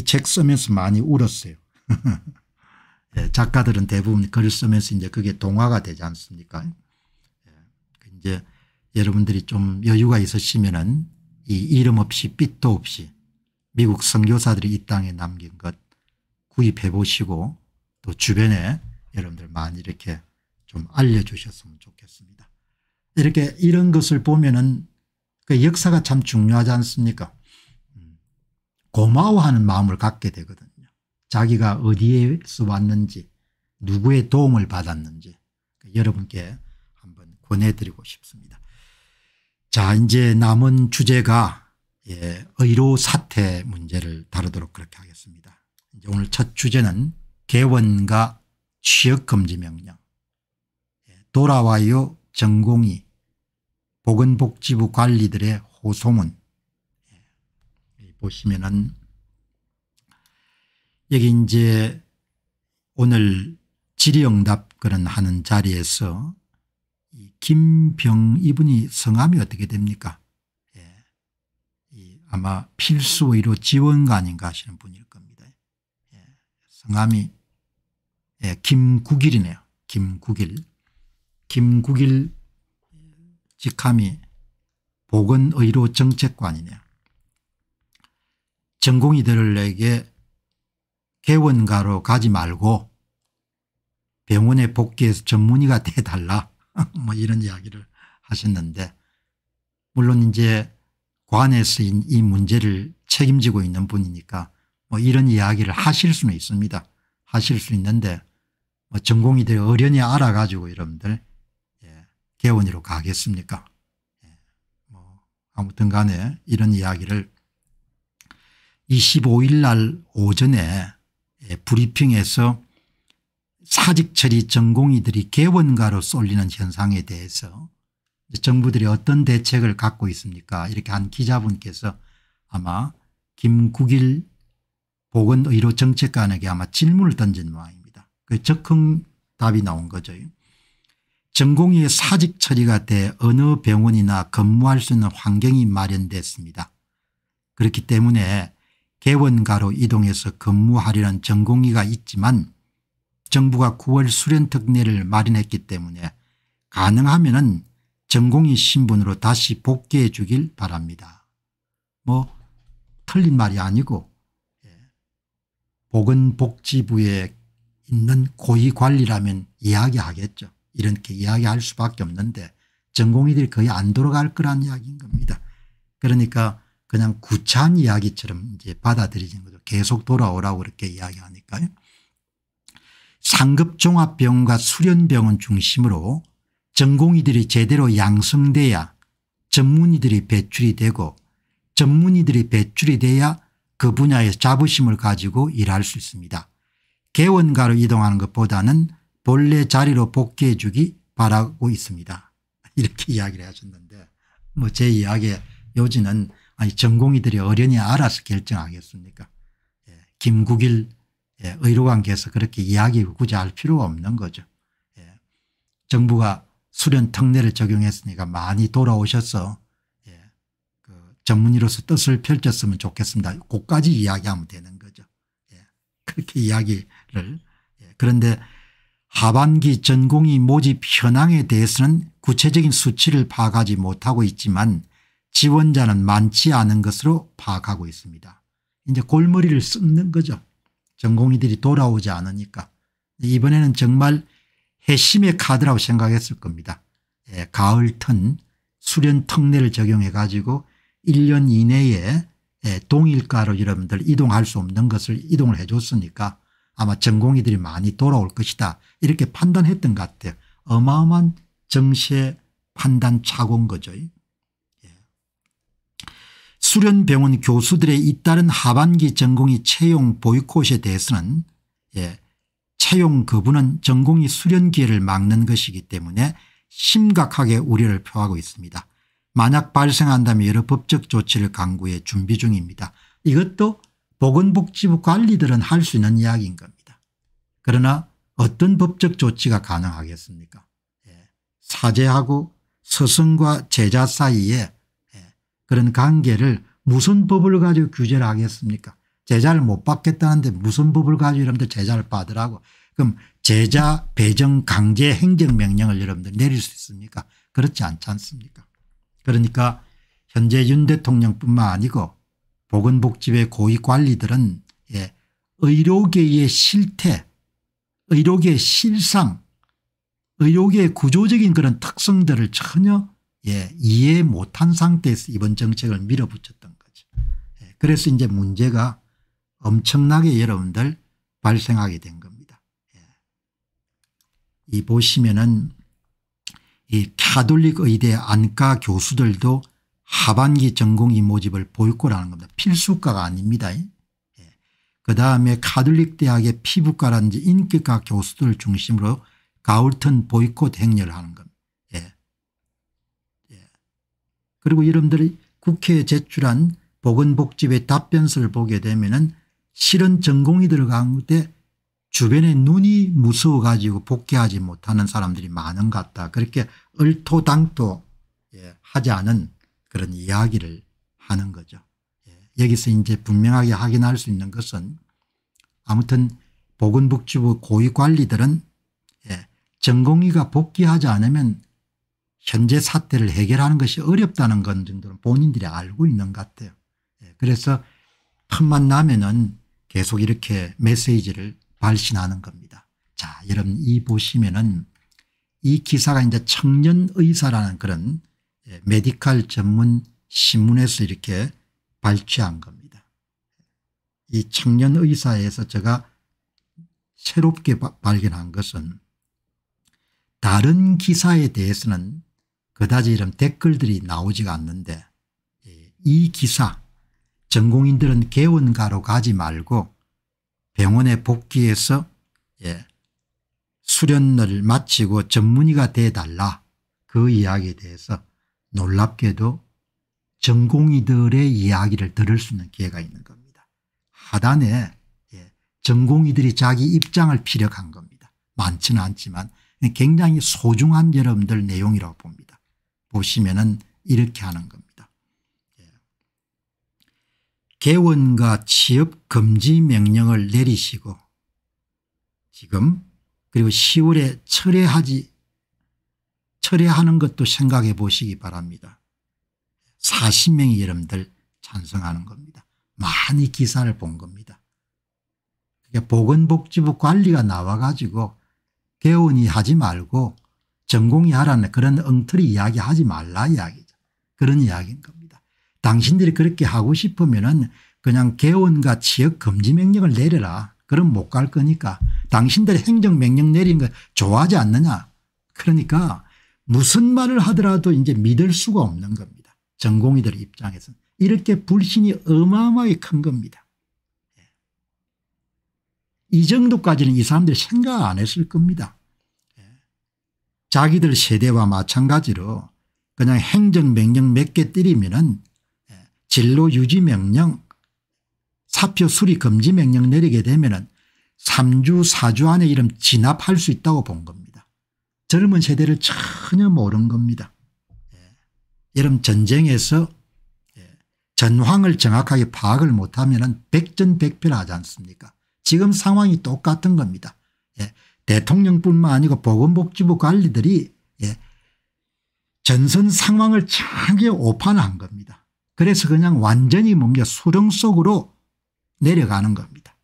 이책 쓰면서 많이 울었어요. 예, 작가들은 대부분 글을 쓰면서 이제 그게 동화가 되지 않습니까? 예, 이제 여러분들이 좀 여유가 있으시면은 이 이름 없이 빛도 없이 미국 선교사들이 이 땅에 남긴 것 구입해 보시고 또 주변에 여러분들 많이 이렇게 좀 알려주셨으면 좋겠습니다. 이렇게 이런 것을 보면은 그 역사가 참 중요하지 않습니까? 고마워하는 마음을 갖게 되거든요. 자기가 어디에서 왔는지 누구의 도움을 받았는지 여러분께 한번 권해드리고 싶습니다. 자 이제 남은 주제가 예, 의료 사태 문제를 다루도록 그렇게 하겠습니다. 이제 오늘 첫 주제는 개원과 취업금지 명령 예, 돌아와요 전공이 보건복지부 관리들의 호소문 보시면은 여기 이제 오늘 질의응답 그런 하는 자리에서 김병 이분이 성함이 어떻게 됩니까? 예. 아마 필수의료 지원가 아닌가 하시는 분일 겁니다. 예. 성함이 예. 김국일이네요. 김국일. 김국일 직함이 보건의료정책관이네요. 전공의들에게 개원가로 가지 말고 병원에 복귀해서 전문의가 돼달라 뭐 이런 이야기를 하셨는데 물론 이제 관에 서이 문제를 책임지고 있는 분이니까 뭐 이런 이야기를 하실 수는 있습니다. 하실 수 있는데 뭐전공의들어련히 알아가지고 여러분들 예, 개원이로 가겠습니까 예, 뭐 아무튼 간에 이런 이야기를 25일 날 오전에 예, 브리핑에서 사직처리 전공의들이 개원가로 쏠리는 현상에 대해서 정부들이 어떤 대책을 갖고 있습니까 이렇게 한 기자분께서 아마 김국일 보건의료 정책관에게 아마 질문을 던진 모양입니다. 그 적흥 답이 나온 거죠. 전공의의 사직 처리가 돼 어느 병원이나 근무할 수 있는 환경이 마련됐습니다. 그렇기 때문에 개원가로 이동해서 근무하려는 전공의가 있지만 정부가 9월 수련 특례를 마련했기 때문에 가능하면 은 전공의 신분으로 다시 복귀해 주길 바랍니다. 뭐 틀린 말이 아니고 예. 보건복지부에 있는 고위관리라면 이야기하겠죠. 이렇게 이야기할 수밖에 없는데 전공의들이 거의 안 돌아갈 거란 이야기인 겁니다. 그러니까 그냥 구차한 이야기처럼 이제 받아들이는 거죠. 계속 돌아오라고 그렇게 이야기하니까요. 상급종합병원과 수련병원 중심으로 전공의들이 제대로 양성돼야 전문의들이 배출이 되고 전문의들이 배출이 돼야 그분야에 자부심을 가지고 일할 수 있습니다. 개원가로 이동하는 것보다는 본래 자리로 복귀해 주기 바라고 있습니다. 이렇게 이야기를 하셨는데 뭐 제 이야기의 요지는 아니 전공의들이 어련히 알아서 결정하겠습니까 예. 김국일 예. 의료관계에서 그렇게 이야기를 굳이 할 필요가 없는 거죠. 예. 정부가 수련 특례를 적용했으니까 많이 돌아오셔서 예, 그 전문의로서 뜻을 펼쳤으면 좋겠습니다. 그까지 이야기하면 되는 거죠. 예, 그렇게 이야기를 예, 그런데 하반기 전공의 모집 현황에 대해서는 구체적인 수치를 파악하지 못하고 있지만 지원자는 많지 않은 것으로 파악하고 있습니다. 이제 골머리를 썩는 거죠. 전공의들이 돌아오지 않으니까. 이번에는 정말 해심의 카드라고 생각했을 겁니다. 예, 가을 턴 수련 특례를 적용해 가지고 1년 이내에 예, 동일가로 여러분들 이동할 수 없는 것을 이동을 해 줬으니까 아마 전공의들이 많이 돌아올 것이다 이렇게 판단했던 것 같아요. 어마어마한 정세 판단 착오인 거죠. 수련병원 교수들의 잇따른 하반기 전공의 채용 보이콧에 대해서는 예, 채용 거부는 전공의 수련 기회를 막는 것이기 때문에 심각하게 우려를 표하고 있습니다. 만약 발생한다면 여러 법적 조치를 강구해 준비 중입니다. 이것도 보건복지부 관리들은 할 수 있는 이야기인 겁니다. 그러나 어떤 법적 조치가 가능하겠습니까 예. 사제하고 스승과 제자 사이에 그런 관계를 무슨 법을 가지고 규제를 하겠습니까 제자를 못 받겠다는데 무슨 법을 가지고 여러분들 제자를 받으라고 그럼 제자 배정 강제 행정명령을 여러분들 내릴 수 있습니까 그렇지 않지 않습니까 그러니까 현재 윤 대통령뿐만 아니고 보건복지부의 고위 관리들은 예, 의료계의 실태 의료계의 실상 의료계의 구조적인 그런 특성들을 전혀 예, 이해 못한 상태에서 이번 정책을 밀어붙였던 거죠. 예, 그래서 이제 문제가 엄청나게 여러분들 발생하게 된 겁니다. 예. 이 보시면은 이 카톨릭 의대 안과 교수들도 하반기 전공이 모집을 보육고라는 겁니다. 필수과가 아닙니다. 예. 그다음에 카톨릭 대학의 피부과라든지 인기과 교수들 중심으로 가울턴 보이콧 행렬을 하는 겁니다. 그리고 이름들이 국회에 제출한 보건복지부의 답변서를 보게 되면은 실은 전공이 들어가는데 주변에 눈이 무서워 가지고 복귀하지 못하는 사람들이 많은 것 같다. 그렇게 얼토당토 예, 하지 않은 그런 이야기를 하는 거죠. 예, 여기서 이제 분명하게 확인할 수 있는 것은 아무튼 보건복지부 고위 관리들은 예, 전공의가 복귀하지 않으면 현재 사태를 해결하는 것이 어렵다는 건 정도는 본인들이 알고 있는 것 같아요. 예, 그래서 틈만 나면은 계속 이렇게 메시지를 발신하는 겁니다. 자, 여러분 이 보시면은 이 기사가 이제 청년 의사라는 그런 예, 메디칼 전문 신문에서 이렇게 발췌한 겁니다. 이 청년 의사에서 제가 새롭게 발견한 것은 다른 기사에 대해서는 그다지 이런 댓글들이 나오지가 않는데 예, 이 기사 전공인들은 개원가로 가지 말고 병원에 복귀해서 예, 수련을 마치고 전문의가 돼달라 그 이야기에 대해서 놀랍게도 전공의들의 이야기를 들을 수 있는 기회가 있는 겁니다. 하단에 예, 전공의들이 자기 입장을 피력한 겁니다. 많지는 않지만 굉장히 소중한 여러분들 내용이라고 봅니다. 보시면은 이렇게 하는 겁니다. 예. 개원과 취업 금지 명령을 내리시고 지금 그리고 10월에 철회하지 철회하는 것도 생각해 보시기 바랍니다. 40명이 여러분들 찬성하는 겁니다. 많이 기사를 본 겁니다. 그러니까 보건복지부 관리가 나와가지고 개원이 하지 말고 전공이 하라는 그런 엉터리 이야기 하지 말라 이야기죠. 그런 이야기인 겁니다. 당신들이 그렇게 하고 싶으면 은 그냥 개원과 지역 금지 명령을 내려라. 그럼 못 갈 거니까 당신들 행정 명령 내린 거 좋아하지 않느냐. 그러니까 무슨 말을 하더라도 이제 믿을 수가 없는 겁니다. 전공이들 입장에서는. 이렇게 불신이 어마어마하게 큰 겁니다. 예. 이 정도까지는 이 사람들이 생각 안 했을 겁니다. 자기들 세대와 마찬가지로 그냥 행정명령 몇 개 때리면은 예, 진로 유지 명령 사표 수리 금지 명령 내리게 되면은 3주 4주 안에 이름 진압할 수 있다고 본 겁니다. 젊은 세대를 전혀 모른 겁니다. 예, 여름 전쟁에서 예, 전황을 정확하게 파악을 못하면 백전백패를 하지 않습니까 하지 않습니까 지금 상황이 똑같은 겁니다. 대통령뿐만 아니고 보건복지부 관리들이 예, 전선 상황을 차게 오판한 겁니다. 그래서 그냥 완전히 뭔가 수렁 속으로 내려가는 겁니다.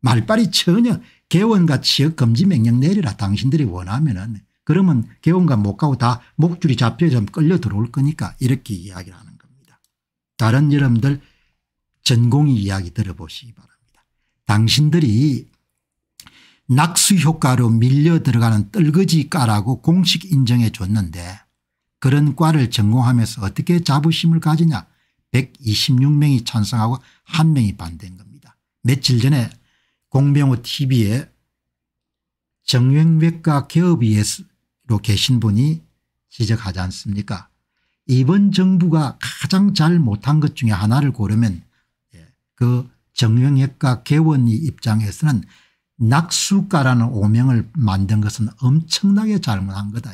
말빨이 전혀 개원과 지역금지 명령 내리라 당신들이 원하면은 그러면 개원과 못 가고 다 목줄이 잡혀서 끌려 들어올 거니까 이렇게 이야기를 하는 겁니다. 다른 여러분들 전공의 이야기 들어보시기 바랍니다. 당신들이 낙수 효과로 밀려 들어가는 떨거지과라고 공식 인정해 줬는데 그런 과를 전공하면서 어떻게 자부심을 가지냐 126명이 찬성하고 한명이 반대인 겁니다. 며칠 전에 공병호 tv에 정형외과 개업위에로 계신 분이 지적하지 않습니까 이번 정부가 가장 잘 못한 것 중에 하나를 고르면 예, 그 정형외과 개원이 입장에서는 낙수가라는 오명을 만든 것은 엄청나게 잘못한 거다.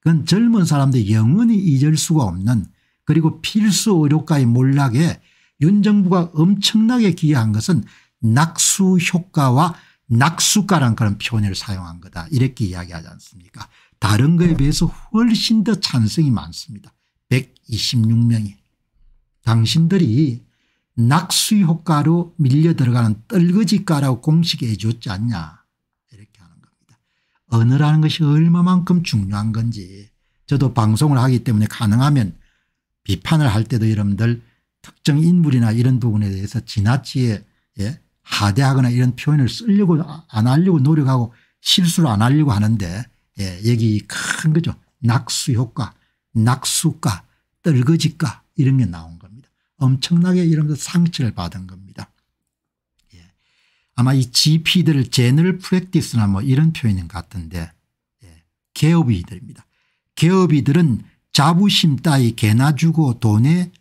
그건 젊은 사람들 영원히 잊을 수가 없는 그리고 필수 의료가의 몰락에 윤 정부가 엄청나게 기여한 것은 낙수 효과와 낙수가란 그런 표현을 사용한 거다 이렇게 이야기하지 않습니까 다른 거에 비해서 훨씬 더 찬성이 많습니다 126명이 당신들이 낙수효과로 밀려 들어가는 떨거지가라고 공식에 줬지 않냐 이렇게 하는 겁니다. 언어라는 것이 얼마만큼 중요한 건지 저도 방송을 하기 때문에 가능하면 비판을 할 때도 여러분들 특정 인물이나 이런 부분에 대해서 지나치게 예? 하대하거나 이런 표현을 쓰려고 안 하려고 노력하고 실수를 안 하려고 하는데 예, 여기 큰 거죠. 낙수 효과, 낙수가, 떨거지가 이런 게 나온 엄청나게 이런 것 그 상처를 받은 겁니다. 예. 아마 이 GP들을 제널 프랙티스나 뭐 이런 표현인 같은데 예. 개업이들입니다. 개업이들은 자부심 따위 개나 주고 돈에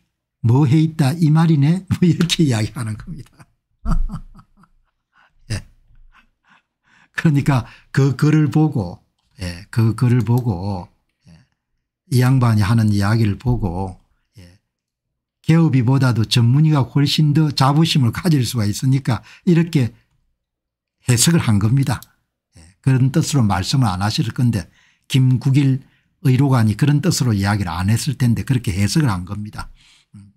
뭐 해 있다 이 말이네 뭐 이렇게 이야기하는 겁니다. 예. 그러니까 그 글을 보고 예. 그 글을 보고 예. 이 양반이 하는 이야기를 보고 개업이보다도 전문의가 훨씬 더 자부심을 가질 수가 있으니까 이렇게 해석을 한 겁니다. 예, 그런 뜻으로 말씀을 안 하실 건데 김국일 의료관이 그런 뜻으로 이야기를 안 했을 텐데 그렇게 해석을 한 겁니다. 음.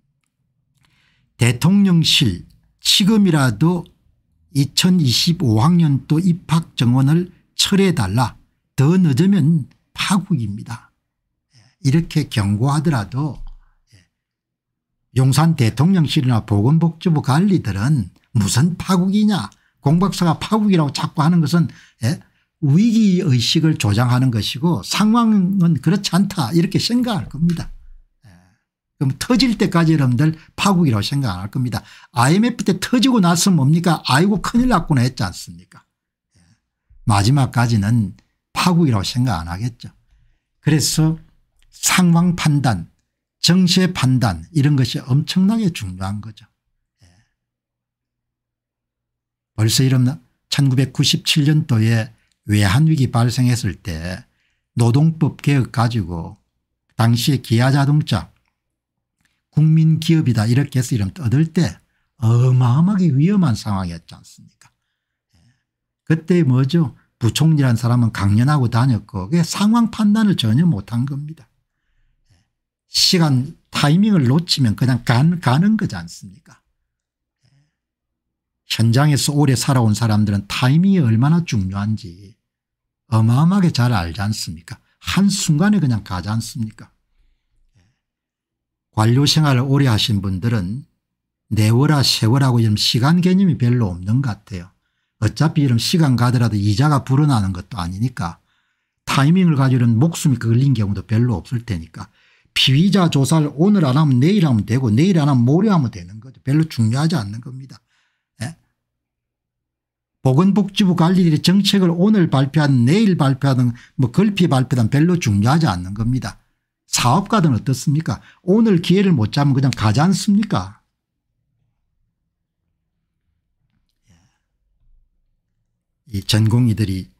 대통령실 지금이라도 2025학년도 입학 정원을 철회해달라 더 늦으면 파국입니다. 예, 이렇게 경고하더라도 용산 대통령실이나 보건복지부 관리들은 무슨 파국이냐 공박사가 파국이라고 자꾸 하는 것은 예? 위기의식을 조장하는 것이고 상황은 그렇지 않다 이렇게 생각할 겁니다. 예. 그럼 터질 때까지 여러분들 파국이라고 생각 안 할 겁니다. IMF 때 터지고 나서 뭡니까 아이고 큰일 났구나 했지 않습니까 예. 마지막까지는 파국이라고 생각 안 하겠죠. 그래서 상황 판단 정치의 판단 이런 것이 엄청나게 중요한 거죠. 예. 벌써 이런 1997년도에 외환위기 발생했을 때 노동법 개혁 가지고 당시에 기아자동차 국민기업이다 이렇게 해서 이름 떠들 때 어마어마하게 위험한 상황이었지 않습니까 예. 그때 뭐죠 부총리란 사람은 강연하고 다녔고 상황 판단을 전혀 못한 겁니다. 시간 타이밍을 놓치면 그냥 간, 가는 거지 않습니까 현장에서 오래 살아온 사람들은 타이밍이 얼마나 중요한지 어마어마하게 잘 알지 않습니까 한순간에 그냥 가지 않습니까 관료 생활을 오래 하신 분들은 내워라 세월하고 이런 시간 개념이 별로 없는 것 같아요. 어차피 이런 시간 가더라도 이자가 불어나는 것도 아니니까 타이밍을 가지려는 목숨이 걸린 경우도 별로 없을 테니까 피의자 조사를 오늘 안 하면 내일 하면 되고 내일 안 하면 모레 하면 되는 거죠. 별로 중요하지 않는 겁니다. 예? 보건복지부 관리들이 정책을 오늘 발표하든 내일 발표하는뭐 걸피 발표든 별로 중요하지 않는 겁니다. 사업가들은 어떻습니까 오늘 기회를 못 잡으면 그냥 가지 않습니까 예. 이 전공의들이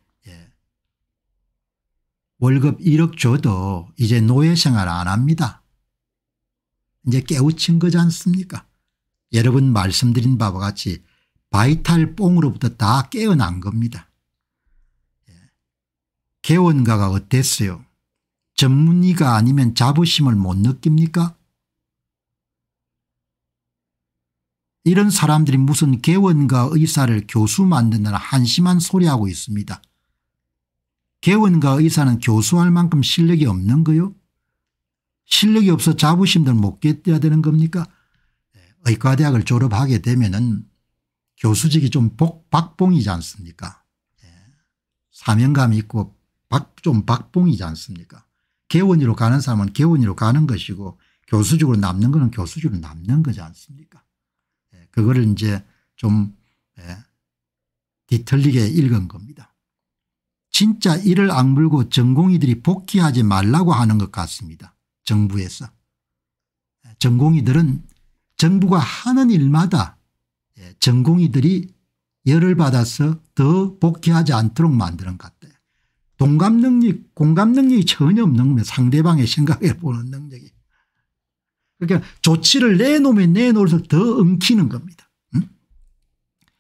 월급 1억 줘도 이제 노예 생활 안 합니다. 이제 깨우친 거지 않습니까? 여러분 말씀드린 바와 같이 바이탈 뽕으로부터 다 깨어난 겁니다. 예. 개원가가 어땠어요? 전문의가 아니면 자부심을 못 느낍니까? 이런 사람들이 무슨 개원가 의사를 교수 만드는 한심한 소리하고 있습니다. 개원과 의사는 교수할 만큼 실력이 없는 거요? 실력이 없어 자부심들 못 겠대야 되는 겁니까? 네, 의과대학을 졸업하게 되면 은 교수직이 좀 복, 박봉이지 않습니까? 네, 사명감이 있고 박, 좀 박봉이지 않습니까? 개원이로 가는 사람은 개원이로 가는 것이고 교수직으로 남는 거는 교수직으로 남는 거지 않습니까? 네, 그거를 이제 좀 뒤틀리게 읽은 겁니다. 진짜 이를 악물고 전공이들이 복귀하지 말라고 하는 것 같습니다. 정부에서. 전공의들은 정부가 하는 일마다 예, 전공의들이 열을 받아서 더 복귀하지 않도록 만드는 것 같아요. 동감 능력, 공감 능력이 전혀 없는 겁니다. 상대방의 생각을 보는 능력이. 그러니까 조치를 내놓으면 내놓을수록 더 엉키는 겁니다. 응?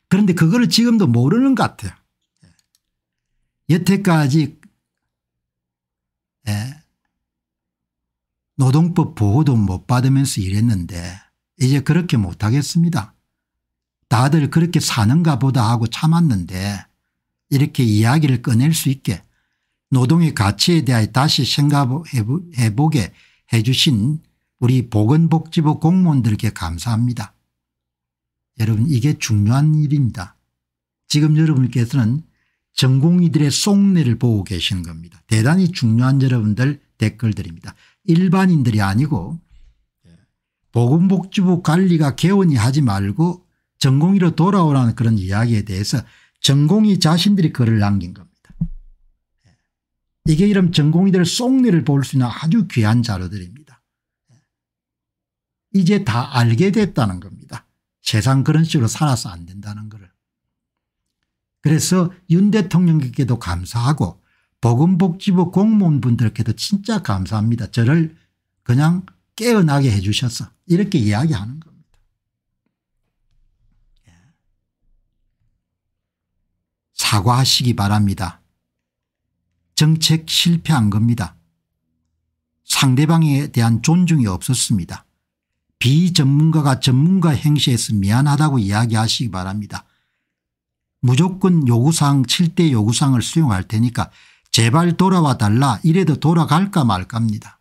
그런데 그거를 지금도 모르는 것 같아요. 여태까지 예, 노동법 보호도 못 받으면서 일했는데 이제 그렇게 못하겠습니다. 다들 그렇게 사는가 보다 하고 참았는데 이렇게 이야기를 꺼낼 수 있게 노동의 가치에 대해 다시 생각해보게 해 주신 우리 보건복지부 공무원들께 감사합니다. 여러분 이게 중요한 일입니다. 지금 여러분께서는 전공의들의 속내를 보고 계시는 겁니다. 대단히 중요한 여러분들 댓글들입니다. 일반인들이 아니고 보건복지부 관리가 개원이 하지 말고 전공의로 돌아오라는 그런 이야기에 대해서 전공의 자신들이 글을 남긴 겁니다. 예. 이게 이런 전공의들 의 속내를 볼 수 있는 아주 귀한 자료들입니다. 예. 이제 다 알게 됐다는 겁니다. 세상 그런 식으로 살아서 안 된다는 그래서 윤 대통령에게도 감사하고 보건복지부 공무원분들께도 진짜 감사합니다. 저를 그냥 깨어나게 해 주셔서 이렇게 이야기하는 겁니다. 예. 사과하시기 바랍니다. 정책 실패한 겁니다. 상대방에 대한 존중이 없었습니다. 비전문가가 전문가 행시해서 미안하다고 이야기하시기 바랍니다. 무조건 요구사항 7대 요구사항을 수용할 테니까 제발 돌아와 달라 이래도 돌아갈까 말까입니다.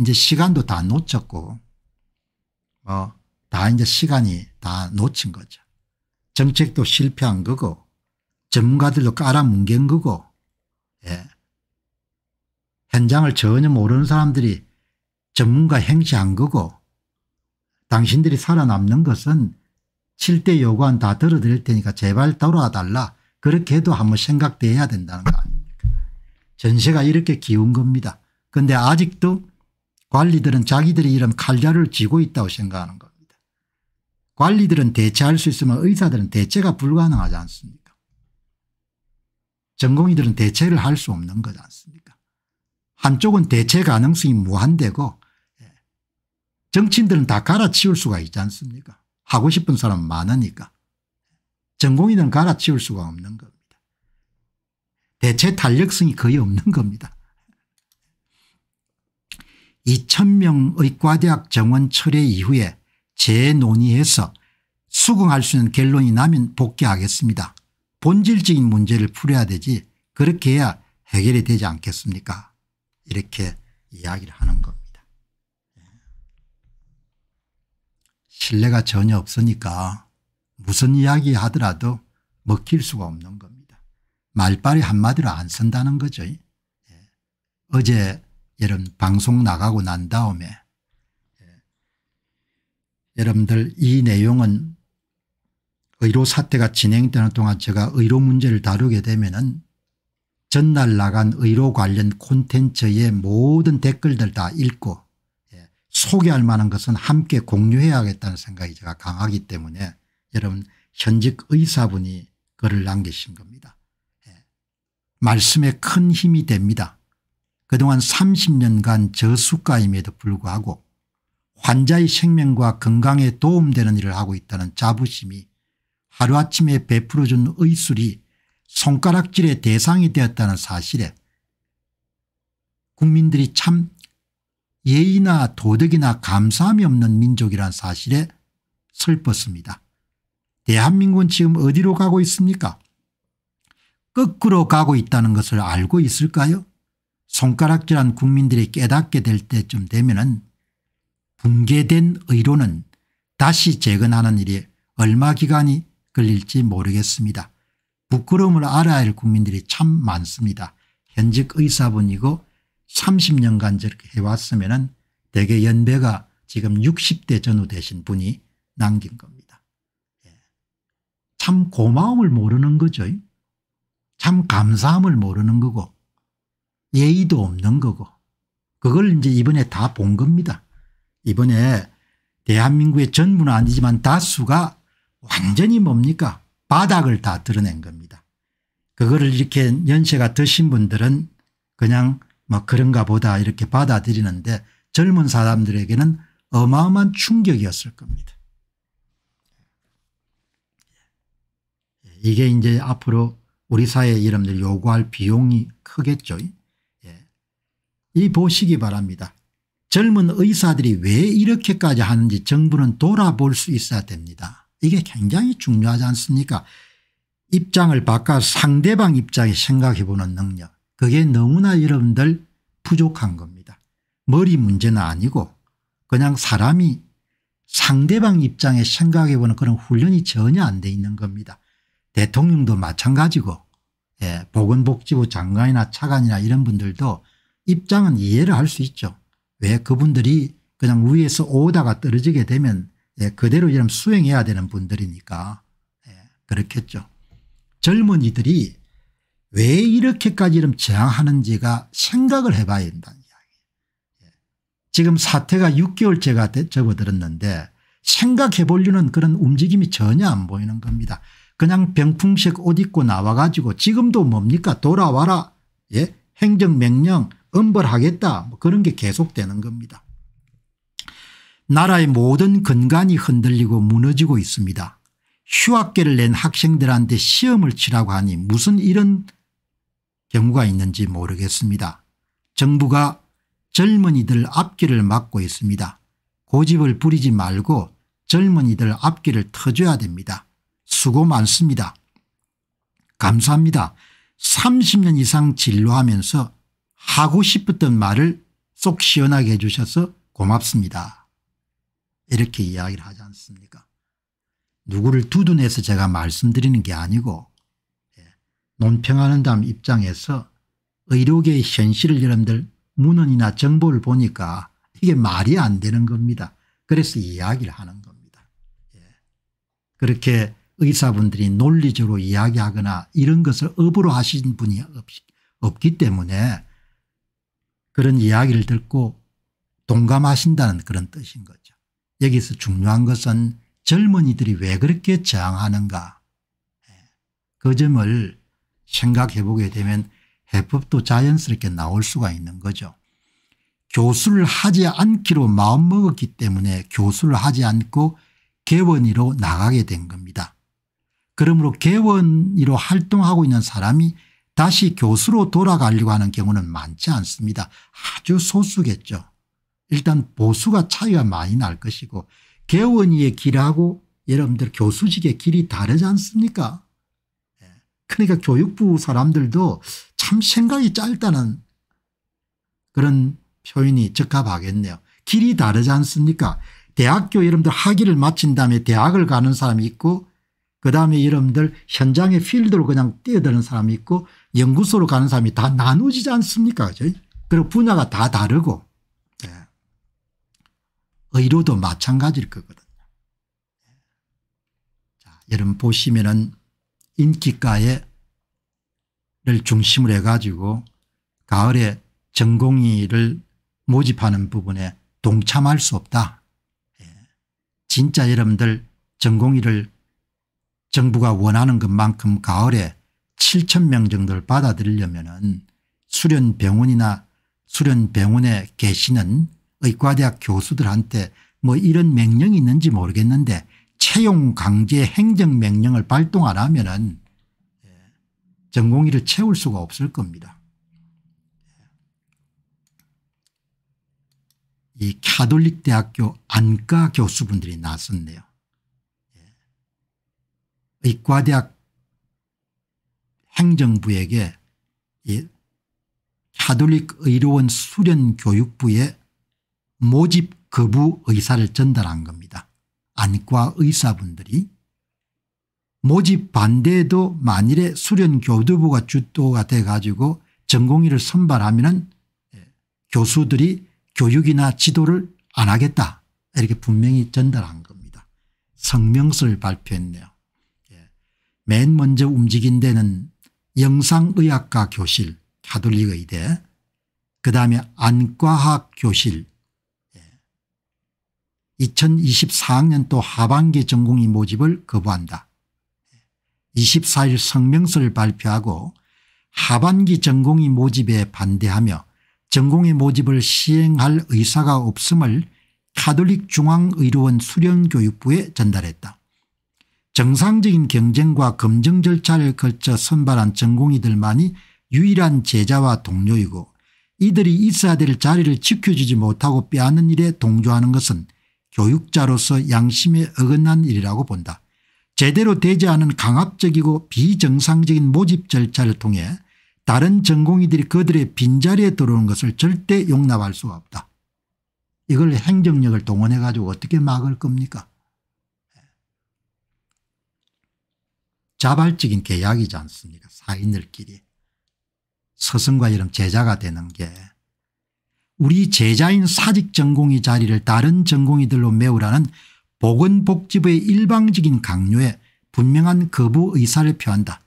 이제 시간도 다 놓쳤고 어, 다 이제 시간이 다 놓친 거죠. 정책도 실패한 거고 전문가들도 깔아뭉갠 거고 예. 현장을 전혀 모르는 사람들이 전문가 행시한 거고 당신들이 살아남는 것은 7대 요구안 다 들어드릴 테니까 제발 돌아달라. 그렇게도 한번 생각돼야 된다는 거 아닙니까 전세가 이렇게 기운 겁니다. 그런데 아직도 관리들은 자기들이 이런 칼자를 쥐고 있다고 생각하는 겁니다. 관리들은 대체할 수 있으면 의사들은 대체가 불가능하지 않습니까 전공의들은 대체를 할 수 없는 거지 않습니까 한쪽은 대체 가능성이 무한되고 예, 정치인들은 다 갈아치울 수가 있지 않습니까 하고 싶은 사람 많으니까 전공이든 갈아치울 수가 없는 겁니다. 대체 탄력성이 거의 없는 겁니다. 2,000명 의과대학 정원 철회 이후에 재논의해서 수긍할 수 있는 결론이 나면 복귀하겠습니다. 본질적인 문제를 풀어야 되지 그렇게 해야 해결이 되지 않겠습니까 이렇게 이야기를 하는 겁니다. 신뢰가 전혀 없으니까 무슨 이야기 하더라도 먹힐 수가 없는 겁니다. 말빨이 한마디로 안 쓴다는 거죠. 예. 어제 여러분 방송 나가고 난 다음에 예. 여러분들 이 내용은 의료 사태가 진행되는 동안 제가 의료 문제를 다루게 되면 은 전날 나간 의료 관련 콘텐츠의 모든 댓글들 다 읽고 소개할 만한 것은 함께 공유해야겠다는 생각이 제가 강하기 때문에 여러분 현직 의사분이 글을 남기신 겁니다. 예. 말씀에 큰 힘이 됩니다. 그동안 30년간 저수가임에도 불구하고 환자의 생명과 건강에 도움되는 일을 하고 있다는 자부심이 하루아침에 베풀어준 의술이 손가락질의 대상이 되었다는 사실에 국민들이 참 예의나 도덕이나 감사함이 없는 민족이란 사실에 슬펐습니다. 대한민국은 지금 어디로 가고 있습니까? 거꾸로 가고 있다는 것을 알고 있을까요? 손가락질한 국민들이 깨닫게 될 때쯤 되면 은 붕괴된 의료는 다시 재건하는 일이 얼마 기간이 걸릴지 모르겠습니다. 부끄러움을 알아야 할 국민들이 참 많습니다. 현직 의사분이고 30년간 저렇게 해왔으면은 대개 연배가 지금 60대 전후 되신 분이 남긴 겁니다. 예. 참 고마움을 모르는 거죠. 참 감사함을 모르는 거고 예의도 없는 거고 그걸 이제 이번에 다 본 겁니다. 이번에 대한민국의 전부는 아니지만 다수가 완전히 뭡니까 바닥을 다 드러낸 겁니다. 그거를 이렇게 연세가 드신 분들은 그냥 막 그런가 보다 이렇게 받아들이는데 젊은 사람들에게는 어마어마한 충격이었을 겁니다. 이게 이제 앞으로 우리 사회 여러분들 요구할 비용이 크겠죠. 예. 이 보시기 바랍니다. 젊은 의사들이 왜 이렇게까지 하는지 정부는 돌아볼 수 있어야 됩니다. 이게 굉장히 중요하지 않습니까? 입장을 바꿔 상대방 입장에 생각해 보는 능력. 그게 너무나 여러분들 부족한 겁니다. 머리 문제는 아니고 그냥 사람이 상대방 입장에 생각해보는 그런 훈련이 전혀 안 돼 있는 겁니다. 대통령도 마찬가지고 예, 보건복지부 장관이나 차관이나 이런 분들도 입장은 이해를 할 수 있죠. 왜 그분들이 그냥 위에서 오다가 떨어지게 되면 예, 그대로 이런 수행해야 되는 분들이니까 예, 그렇겠죠. 젊은이들이 왜 이렇게까지 이런 저항하는지가 생각을 해봐야 된다는 이야기 예 지금 사태가 6개월째가 접어들었는데 생각해 볼려는 그런 움직임이 전혀 안 보이는 겁니다. 그냥 병풍색 옷 입고 나와 가지고 지금도 뭡니까 돌아와라 예? 행정명령 엄벌하겠다 뭐 그런 게 계속되는 겁니다. 나라의 모든 근간이 흔들리고 무너지고 있습니다. 휴학계를 낸 학생들한테 시험을 치라고 하니 무슨 이런 경우가 있는지 모르겠습니다. 정부가 젊은이들 앞길을 막고 있습니다. 고집을 부리지 말고 젊은이들 앞길을 터줘야 됩니다. 수고 많습니다. 감사합니다. 30년 이상 진로하면서 하고 싶었던 말을 쏙 시원하게 해주셔서 고맙습니다. 이렇게 이야기를 하지 않습니까 누구를 두둔해서 제가 말씀드리는 게 아니고 논평하는 다음 입장에서 의료계의 현실을 여러분들 문헌이나 정보를 보니까 이게 말이 안 되는 겁니다. 그래서 이야기를 하는 겁니다. 예. 그렇게 의사분들이 논리적으로 이야기하거나 이런 것을 업으로 하신 분이 없, 없기 때문에 그런 이야기를 듣고 동감하신다는 그런 뜻인 거죠. 여기서 중요한 것은 젊은이들이 왜 그렇게 저항하는가 예. 그 점을 생각해 보게 되면 해법도 자연스럽게 나올 수가 있는 거죠. 교수를 하지 않기로 마음먹었기 때문에 교수를 하지 않고 개원이로 나가게 된 겁니다. 그러므로 개원이로 활동하고 있는 사람이 다시 교수로 돌아가려고 하는 경우는 많지 않습니다. 아주 소수겠죠. 일단 보수가 차이가 많이 날 것이고 개원의 길하고 여러분들 교수직의 길이 다르지 않습니까 그러니까 교육부 사람들도 참 생각이 짧다는 그런 표현이 적합하겠네요. 길이 다르지 않습니까 대학교 여러분들 학위를 마친 다음에 대학을 가는 사람이 있고 그다음에 여러분들 현장의 필드로 그냥 뛰어드는 사람이 있고 연구소로 가는 사람이 다 나누지지 않습니까 그죠 그리고 분야가 다 다르고 네. 의료도 마찬가지일 거거든요. 예. 자, 여러분 보시면은 인기가에를 중심으로 해가지고 가을에 전공의를 모집하는 부분에 동참할 수 없다. 예. 진짜 여러분들 전공의를 정부가 원하는 것만큼 가을에 7천 명 정도를 받아들이려면 수련병원이나 수련병원에 계시는 의과대학 교수들한테 뭐 이런 명령이 있는지 모르겠는데 채용 강제 행정명령을 발동 하라면은 예, 전공의를 채울 수가 없을 겁니다. 예. 이 카톨릭 대학교 안과 교수분들이 나섰네요. 예. 의과대학 행정부에게 이 카톨릭 의료원 수련 교육부에 모집 거부 의사를 전달한 겁니다. 안과 의사분들이 모집 반대에도 만일에 수련 교두부가 주도가 돼 가지고 전공의를 선발하면 은 예, 교수들이 교육이나 지도를 안 하겠다 이렇게 분명히 전달한 겁니다. 성명서를 발표했네요. 예, 맨 먼저 움직인 데는 영상의학과 교실 가톨릭 의대 그다음에 안과학 교실 2024학년도 하반기 전공이 모집을 거부한다. 24일 성명서를 발표하고 하반기 전공이 모집에 반대하며 전공의 모집을 시행할 의사가 없음을 카톨릭 중앙의료원 수련교육부에 전달했다. 정상적인 경쟁과 검증 절차를 걸쳐 선발한 전공의들만이 유일한 제자와 동료이고 이들이 있어야 될 자리를 지켜주지 못하고 빼앗는 일에 동조하는 것은 교육자로서 양심에 어긋난 일이라고 본다. 제대로 되지 않은 강압적이고 비정상적인 모집 절차를 통해 다른 전공의들이 그들의 빈자리에 들어오는 것을 절대 용납할 수가 없다. 이걸 행정력을 동원해 가지고 어떻게 막을 겁니까 자발적인 계약이지 않습니까 사인들끼리 스승과 이런 제자가 되는 게 우리 제자인 사직 전공의 자리를 다른 전공의들로 메우라는 보건복지부의 일방적인 강요에 분명한 거부 의사를 표한다.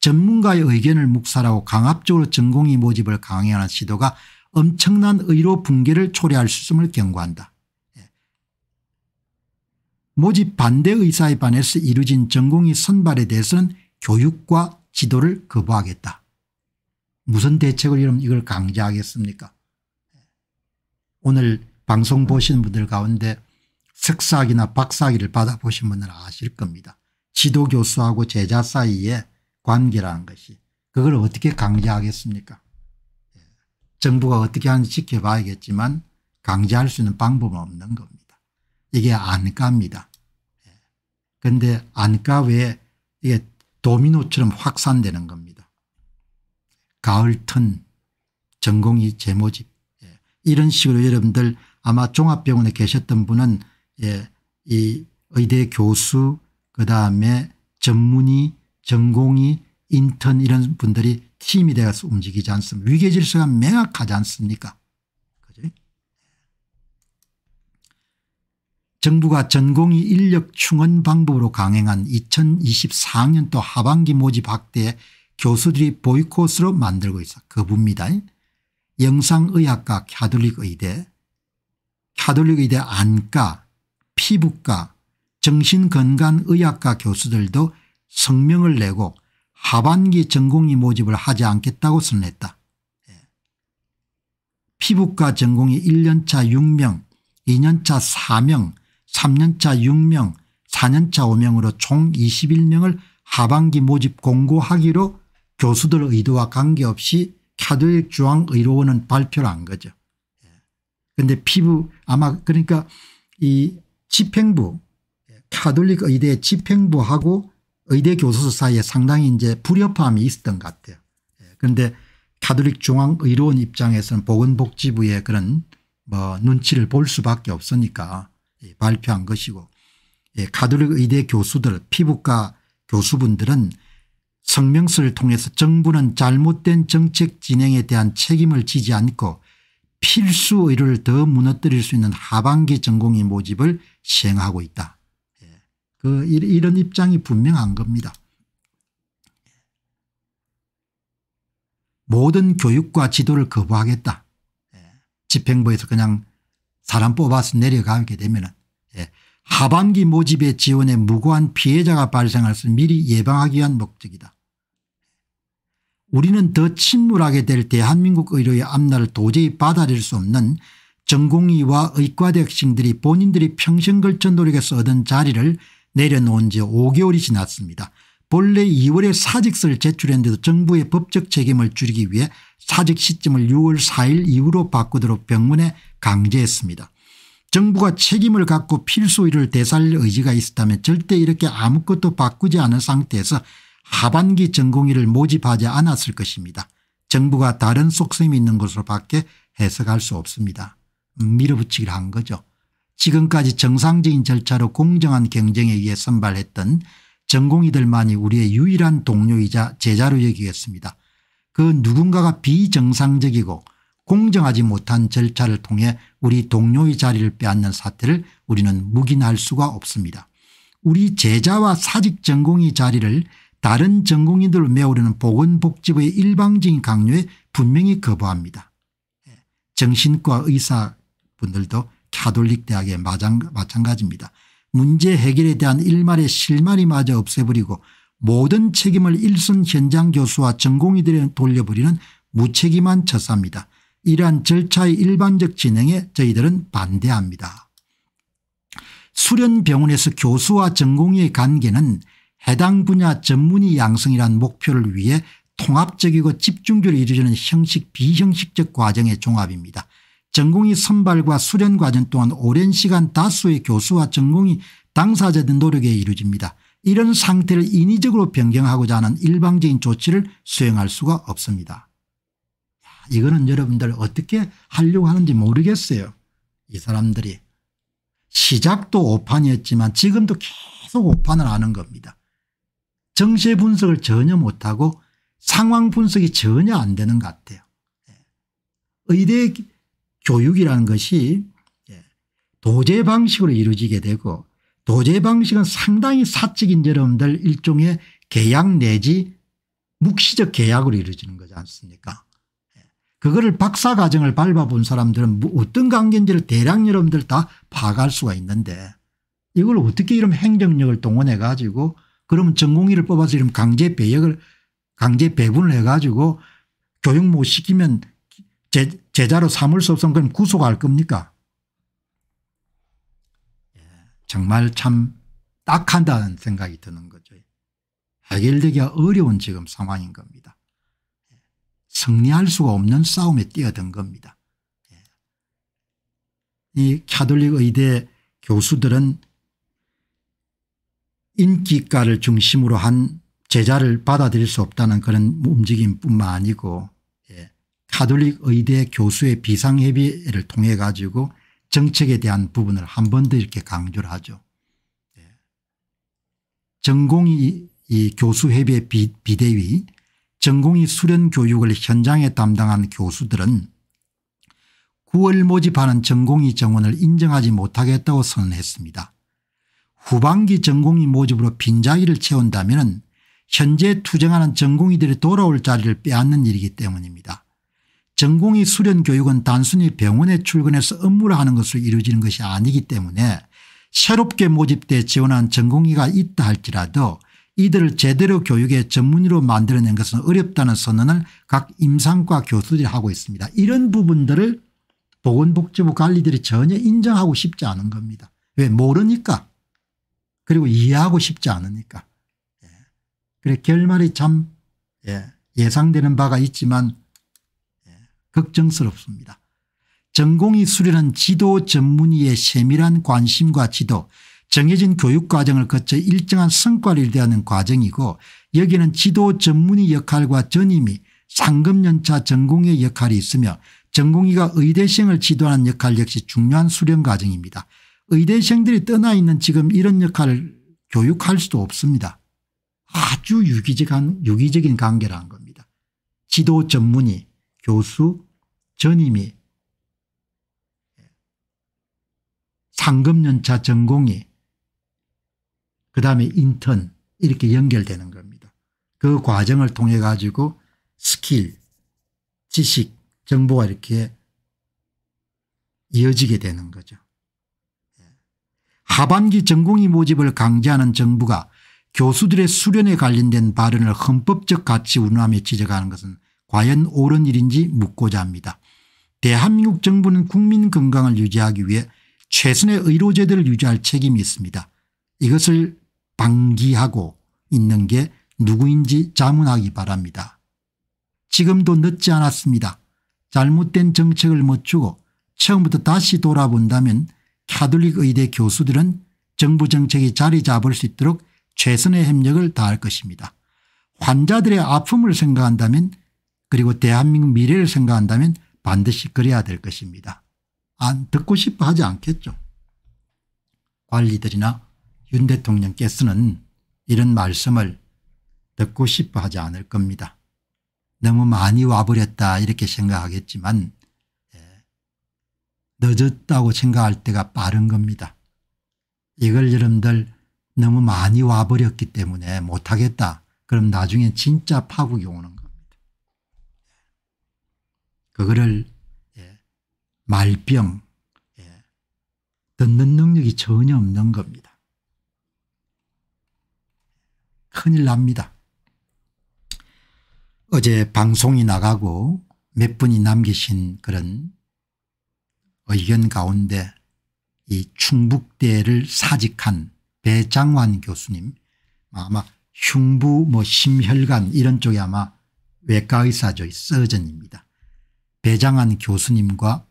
전문가의 의견을 묵살하고 강압적으로 전공의 모집을 강행하는 시도가 엄청난 의료 붕괴를 초래할 수 있음을 경고한다. 예. 모집 반대 의사에 반해서 이루어진 전공의 선발에 대해서는 교육과 지도를 거부하겠다. 무슨 대책을 이름 이걸 강제하겠습니까 오늘 방송 보시는 분들 가운데 석사학이나 박사학위를 받아보신 분들은 아실 겁니다. 지도교수하고 제자 사이의 관계라는 것이 그걸 어떻게 강제하겠습니까 예, 정부가 어떻게 하는지 지켜봐야겠지만 강제할 수 있는 방법은 없는 겁니다. 이게 안가입니다. 그런데 예, 안가 외에 이게 도미노처럼 확산되는 겁니다. 가을 턴 전공이 재모집 이런 식으로 여러분들 아마 종합병원에 계셨던 분은 예, 이 의대 교수 그다음에 전문의 전공의 인턴 이런 분들이 팀이 되어서 움직이지 않습니다. 위계질서가 명확하지 않습니까 그죠? 정부가 전공의 인력 충원 방법으로 강행한 2024년도 하반기 모집 확대에 교수들이 보이콧으로 만들고 있어 거부입니다. 영상의학과 캐톨릭 의대, 캐톨릭 의대 안과, 피부과, 정신건강의학과 교수들도 성명을 내고 하반기 전공의 모집을 하지 않겠다고 선언했다 예. 피부과 전공이 1년차 6명, 2년차 4명, 3년차 6명, 4년차 5명으로 총 21명을 하반기 모집 공고하기로 교수들 의도와 관계없이 사도의 중앙의료원은 발표를 한 거죠. 그런데 예. 피부 아마 그러니까 이 집행부 예, 카톨릭 의대 집행부하고 의대 교수 사이에 상당히 이제 불협화음이 있었던 것 같아요. 예. 그런데 카톨릭 중앙의료원 입장에서는 보건복지부의 그런 뭐 눈치를 볼 수밖에 없으니까 발표한 것이고 카톨릭 의대 교수들 피부과 교수분들은 성명서를 통해서 정부는 잘못된 정책 진행에 대한 책임을 지지 않고 필수 의료를 더 무너뜨릴 수 있는 하반기 전공의 모집을 시행하고 있다. 예. 그 이런 입장이 분명한 겁니다. 모든 교육과 지도를 거부하겠다. 예. 집행부에서 그냥 사람 뽑아서 내려가게 되면 예. 하반기 모집의 지원에 무고한 피해자가 발생할 수 미리 예방하기 위한 목적이다. 우리는 더 침몰하게 될 대한민국 의료의 앞날을 도저히 받아들일 수 없는 전공의와 의과대학생들이 본인들이 평생 걸쳐 노력해서 얻은 자리를 내려놓은 지 5개월이 지났습니다. 본래 2월에 사직서를 제출했는데도 정부의 법적 책임을 줄이기 위해 사직 시점을 6월 4일 이후로 바꾸도록 병문에 강제했습니다. 정부가 책임을 갖고 필수의를 되살릴 의지가 있었다면 절대 이렇게 아무것도 바꾸지 않은 상태에서 하반기 전공의를 모집하지 않았을 것입니다. 정부가 다른 속셈이 있는 것으로 밖에 해석할 수 없습니다. 음, 밀어붙이기를 한 거죠. 지금까지 정상적인 절차로 공정한 경쟁에 의해 선발했던 전공의들만이 우리의 유일한 동료이자 제자로 여기겠습니다. 그 누군가가 비정상적이고 공정하지 못한 절차를 통해 우리 동료의 자리를 빼앗는 사태를 우리는 묵인할 수가 없습니다. 우리 제자와 사직 전공의 자리를 다른 전공인들을 메우려는 보건복지부의 일방적인 강요에 분명히 거부합니다. 예, 정신과 의사분들도 카톨릭 대학에 마찬가지입니다. 문제 해결에 대한 일말의 실마리 마저 없애버리고 모든 책임을 일선 현장 교수와 전공의들에 돌려버리는 무책임한 처사입니다. 이러한 절차의 일반적 진행에 저희들은 반대합니다. 수련병원에서 교수와 전공의의 관계는 해당 분야 전문의 양성이란 목표를 위해 통합적이고 집중적으로 이루어지는 형식 비형식적 과정의 종합입니다. 전공의 선발과 수련 과정 또한 오랜 시간 다수의 교수와 전공의 당사자들 노력에 이루어집니다. 이런 상태를 인위적으로 변경하고자 하는 일방적인 조치를 수행할 수가 없습니다. 이거는 여러분들 어떻게 하려고 하는지 모르겠어요. 이 사람들이. 시작도 오판이었지만 지금도 계속 오판을 하는 겁니다. 정세 분석을 전혀 못하고 상황 분석이 전혀 안 되는 것 같아요. 예. 의대 교육이라는 것이 예, 도제 방식으로 이루어지게 되고 도제 방식은 상당히 사적인 여러분들 일종의 계약 내지 묵시적 계약으로 이루어지는 거지 않습니까 예. 그거를 박사 과정을 밟아본 사람들은 뭐 어떤 관계인지를 대략 여러분들 다 파악할 수가 있는데 이걸 어떻게 이런 행정력을 동원해 가지고 그러면 전공의를 뽑아서 이런 강제 배역을 강제 배분을 해 가지고 교육 못 시키면 제, 제자로 삼을 수 없으면 그건 구속할 겁니까 정말 참 딱한다는 생각이 드는 거죠. 해결되기가 어려운 지금 상황인 겁니다. 승리할 수가 없는 싸움에 뛰어든 겁니다. 이 카톨릭 의대 교수들은 인기가를 중심으로 한 제자를 받아들일 수 없다는 그런 움직임뿐만 아니고 예. 카톨릭 의대 교수의 비상회비를 통해 가지고 정책에 대한 부분을 한 번 더 이렇게 강조를 하죠. 예. 전공이 이 교수협의 비, 비대위 전공이 수련 교육을 현장에 담당한 교수들은 9월 모집하는 전공이 정원을 인정하지 못하겠다고 선언했습니다. 후반기 전공의 모집으로 빈자리를 채운다면 현재 투쟁하는 전공의들이 돌아올 자리를 빼앗는 일이기 때문입니다. 전공의 수련 교육은 단순히 병원에 출근해서 업무를 하는 것으로 이루어지는 것이 아니기 때문에 새롭게 모집돼 지원한 전공의가 있다 할지라도 이들을 제대로 교육의 전문의로 만들어낸 것은 어렵다는 선언을 각 임상과 교수들이 하고 있습니다. 이런 부분들을 보건복지부 관리들이 전혀 인정하고 싶지 않은 겁니다. 왜 모르니까 그리고 이해하고 싶지 않으니까. 예. 그래 결말이 참 예. 예상되는 바가 있지만 예. 걱정스럽습니다. 전공이 수련한 지도 전문의의 세밀한 관심과 지도 정해진 교육과정을 거쳐 일정한 성과를 대하는 과정이고 여기는 지도 전문의 역할과 전임이 상급연차 전공의 역할이 있으며 전공의가 의대생을 지도하는 역할 역시 중요한 수련 과정입니다. 의대생들이 떠나 있는 지금 이런 역할을 교육할 수도 없습니다. 아주 유기적한 유기적인 관계라는 겁니다. 지도 전문의 교수 전임이 상급연차 전공이 그다음에 인턴 이렇게 연결되는 겁니다. 그 과정을 통해 가지고 스킬 지식 정보가 이렇게 이어지게 되는 거죠. 하반기 전공의 모집을 강제하는 정부가 교수들의 수련에 관련된 발언을 헌법적 가치 운하며 지적하는 것은 과연 옳은 일인지 묻고자 합니다. 대한민국 정부는 국민 건강을 유지하기 위해 최선의 의료제도를 유지할 책임이 있습니다. 이것을 방기하고 있는 게 누구인지 자문하기 바랍니다. 지금도 늦지 않았습니다. 잘못된 정책을 멈추고 처음부터 다시 돌아본다면 카톨릭 의대 교수들은 정부 정책이 자리 잡을 수 있도록 최선의 협력을 다할 것입니다. 환자들의 아픔을 생각한다면 그리고 대한민국 미래를 생각한다면 반드시 그래야 될 것입니다. 안 듣고 싶어 하지 않겠죠. 관리들이나 윤 대통령께서는 이런 말씀을 듣고 싶어 하지 않을 겁니다. 너무 많이 와버렸다 이렇게 생각하겠지만 늦었다고 생각할 때가 빠른 겁니다. 이걸 여러분들 너무 많이 와버렸기 때문에 못하겠다. 그럼 나중에 진짜 파국이 오는 겁니다. 그거를 예, 말병 예, 듣는 능력이 전혀 없는 겁니다. 큰일 납니다. 어제 방송이 나가고 몇 분이 남기신 그런 의견 가운데 이 충북대를 사직한 배장환 교수님 아마 흉부 뭐 심혈관 이런 쪽에 아마 외과의사죠. 서전입니다. 배장환 교수님과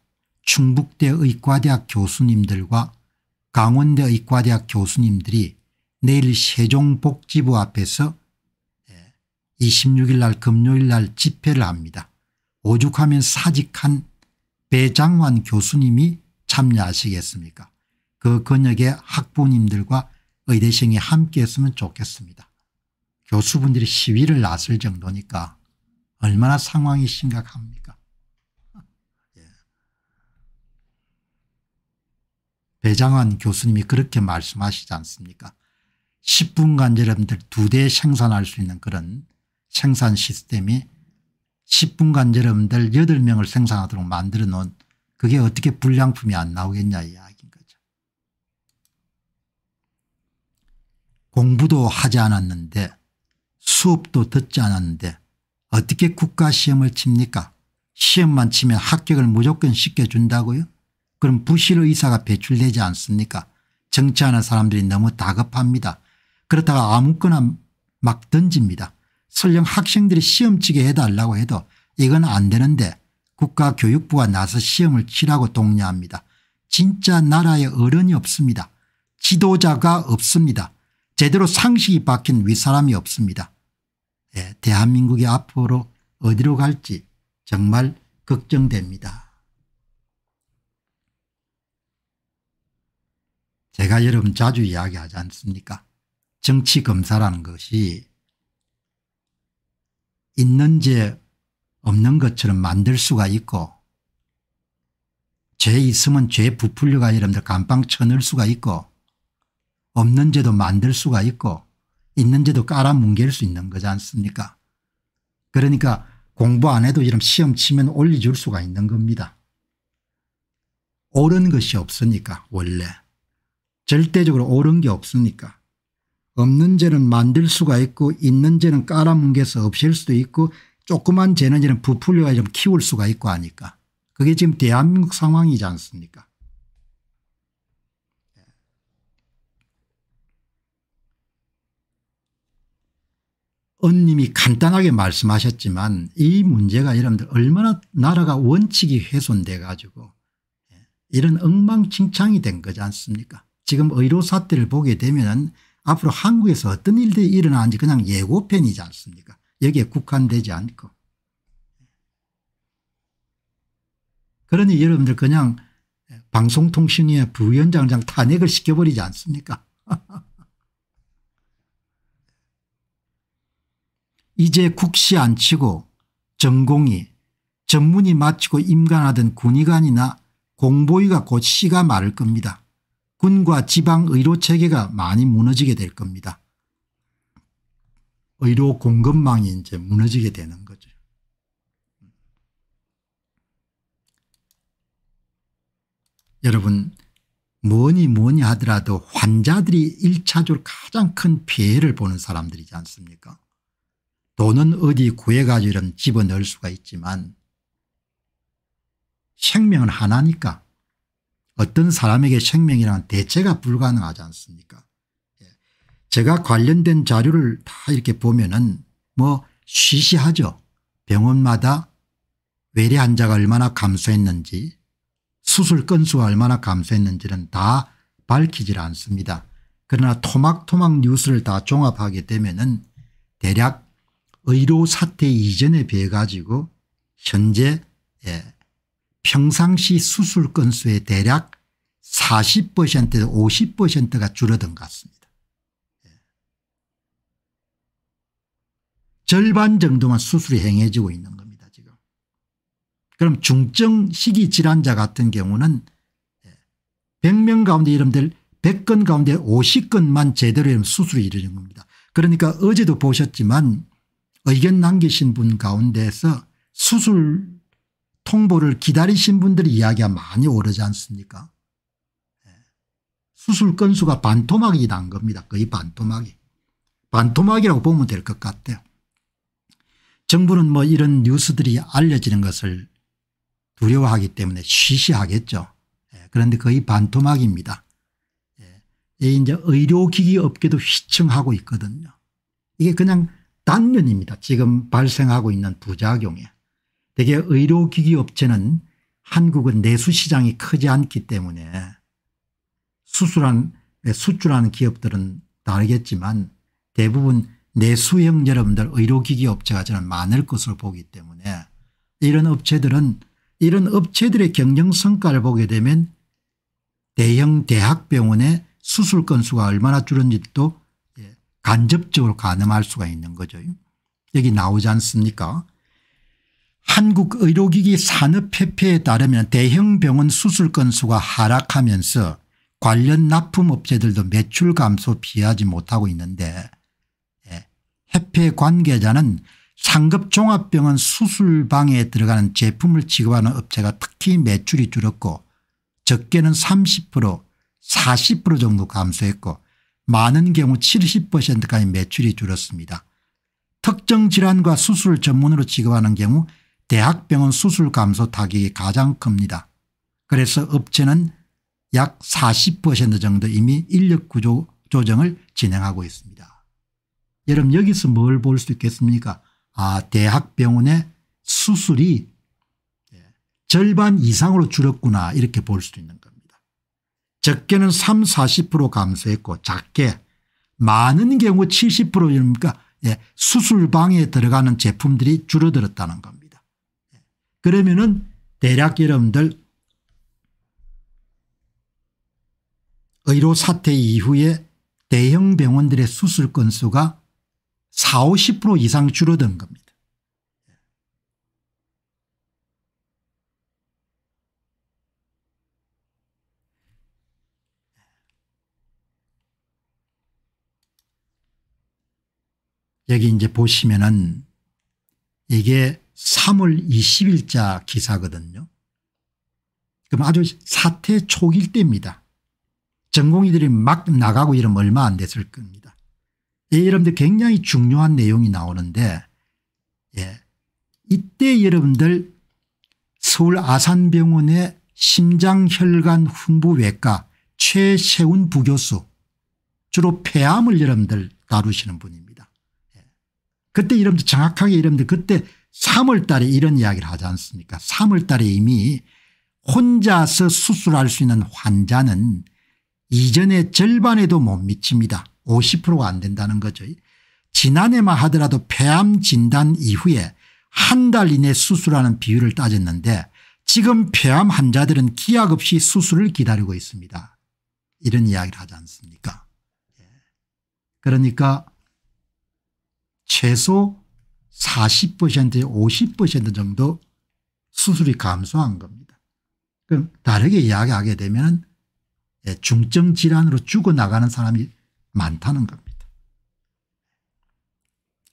충북대 의과대학 교수님들과 강원대 의과대학 교수님들이 내일 세종복지부 앞에서 26일 예, 날 금요일 날 집회를 합니다. 오죽하면 사직한 배장환 교수님이 참여하시겠습니까 그 근역의 학부님들과 의대생이 함께 했으면 좋겠습니다. 교수분들이 시위를 났을 정도니까 얼마나 상황이 심각합니까 배장환 예. 교수님이 그렇게 말씀하시지 않습니까 10분간 여러분들 두 대 생산할 수 있는 그런 생산 시스템이 10분간 여러분들 8명을 생산하도록 만들어 놓은 그게 어떻게 불량품이 안 나오겠냐 이야기인 거죠. 공부도 하지 않았는데 수업도 듣지 않았는데 어떻게 국가시험을 칩니까 시험만 치면 합격을 무조건 시켜 준다고요 그럼 부실 의사가 배출되지 않습니까 정치하는 사람들이 너무 다급합니다. 그렇다가 아무거나 막 던집니다. 설령 학생들이 시험 치게 해달라고 해도 이건 안 되는데 국가교육부가 나서 시험을 치라고 독려합니다. 진짜 나라에 어른이 없습니다. 지도자가 없습니다. 제대로 상식이 박힌 윗사람이 없습니다. 예, 대한민국이 앞으로 어디로 갈지 정말 걱정됩니다. 제가 여러분 자주 이야기하지 않습니까 정치검사라는 것이 있는 지 없는 것처럼 만들 수가 있고 죄 있으면 죄 부풀려가 여러분들 감방 쳐낼 수가 있고 없는 지도 만들 수가 있고 있는 지도 깔아뭉갤 수 있는 거지 않습니까 그러니까 공부 안 해도 이런 시험 치면 올려줄 수가 있는 겁니다. 옳은 것이 없으니까 원래 절대적으로 옳은 게 없으니까 없는 죄는 만들 수가 있고 있는 죄는 깔아뭉개서 없앨 수도 있고 조그만 죄는 이는 부풀려가 좀 키울 수가 있고 하니까 그게 지금 대한민국 상황이지 않습니까 언님이 간단하게 말씀하셨지만 이 문제가 여러분들 얼마나 나라가 원칙이 훼손돼 가지고 예, 이런 엉망진창이 된 거지 않습니까 지금 의료사태를 보게 되면 은 앞으로 한국에서 어떤 일들이 일어나는지 그냥 예고편이지 않습니까 여기에 국한되지 않고 그러니 여러분들 그냥 방송통신위의 부위원장 장 탄핵을 시켜버리지 않습니까 이제 국시 안 치고 전공이 전문이 마치고 임관하던 군의관이나 공보위가 곧 씨가 마를 겁니다. 군과 지방 의료 체계가 많이 무너지게 될 겁니다. 의료 공급망이 이제 무너지게 되는 거죠. 여러분 뭐니 뭐니 하더라도 환자들이 1차적으로 가장 큰 피해를 보는 사람들이지 않습니까 돈은 어디 구해가지고 집어넣을 수가 있지만 생명은 하나니까 어떤 사람에게 생명이란 대체가 불가능하지 않습니까 예. 제가 관련된 자료를 다 이렇게 보면은 뭐 시시하죠. 병원마다 외래 환자가 얼마나 감소했는지 수술 건수가 얼마나 감소했는지는 다 밝히질 않습니다. 그러나 토막토막 뉴스를 다 종합하게 되면은 대략 의료 사태 이전에 비해 가지고 현재 예, 평상시 수술 건수의 대략 40%에서 50%가 줄어든 것 같습니다. 예. 절반 정도만 수술이 행해지고 있는 겁니다 지금. 그럼 중증 시기 질환자 같은 경우는 100명 예, 가운데 이름들 100건 가운데 50건만 제대로 수술이 이루어진 겁니다. 그러니까 어제도 보셨지만 의견 남기신 분 가운데서 수술 통보를 기다리신 분들이 이야기가 많이 오르지 않습니까 예. 수술 건수가 반토막이 난 겁니다. 거의 반토막이. 반토막이라고 보면 될 것 같아요. 정부는 뭐 이런 뉴스들이 알려지는 것을 두려워하기 때문에 쉬쉬하겠죠. 예. 그런데 거의 반토막입니다. 예. 이제 의료기기 업계도 휘청하고 있거든요. 이게 그냥 단면입니다. 지금 발생하고 있는 부작용에. 대개 의료기기 업체는 한국은 내수시장이 크지 않기 때문에 수술한 네, 수출하는 기업들은 다르겠지만 대부분 내수형 여러분들 의료기기 업체가 저는 많을 것으로 보기 때문에 이런 업체들은 이런 업체들의 경쟁성과를 보게 되면 대형 대학병원의 수술 건수가 얼마나 줄었는지도 예, 간접적으로 가늠할 수가 있는 거죠. 여기 나오지 않습니까 한국의료기기 산업협회에 따르면 대형병원 수술 건수가 하락하면서 관련 납품업체들도 매출 감소 피하지 못하고 있는데 예, 협회 관계자는 상급 종합병원 수술방에 들어가는 제품을 지급하는 업체가 특히 매출이 줄었고 적게는 30% 40% 정도 감소했고 많은 경우 70%까지 매출이 줄었습니다. 특정 질환과 수술 전문으로 취급하는 경우 대학병원 수술 감소 타격이 가장 큽니다. 그래서 업체는 약 40% 정도 이미 인력 구조 조정을 진행하고 있습니다. 여러분 여기서 뭘 볼 수 있겠습니까 아 대학병원의 수술이 예, 절반 이상으로 줄었구나 이렇게 볼수 있는 겁니다. 적게는 3, 40% 감소했고 작게 많은 경우 7 0니 그러니까 수술방에 들어가는 제품들이 줄어들었다는 겁니다. 그러면은 대략 여러분들 의료 사태 이후에 대형 병원들의 수술 건수가 40, 50% 이상 줄어든 겁니다. 여기 이제 보시면은 이게 3월 20일자 기사거든요. 그럼 아주 사태 초길 때입니다. 전공의들이 막 나가고 이러면 얼마 안 됐을 겁니다. 예, 여러분들 굉장히 중요한 내용이 나오는데 예, 이때 여러분들 서울 아산병원의 심장혈관 흉부외과 최세훈 부교수 주로 폐암을 여러분들 다루시는 분입니다. 예. 그때 여러분들 정확하게 여러분들 그때 3월 달에 이런 이야기를 하지 않습니까 3월 달에 이미 혼자서 수술할 수 있는 환자는 이전의 절반에도 못 미칩니다. 50%가 안 된다는 거죠. 지난해만 하더라도 폐암 진단 이후에 한 달 이내 수술하는 비율을 따졌는데 지금 폐암 환자들은 기약 없이 수술을 기다리고 있습니다. 이런 이야기를 하지 않습니까 예. 그러니까 최소 4 0에50% 정도 수술이 감소한 겁니다. 그럼 다르게 이야기하게 되면 예, 중증 질환으로 죽어나가는 사람이 많다는 겁니다.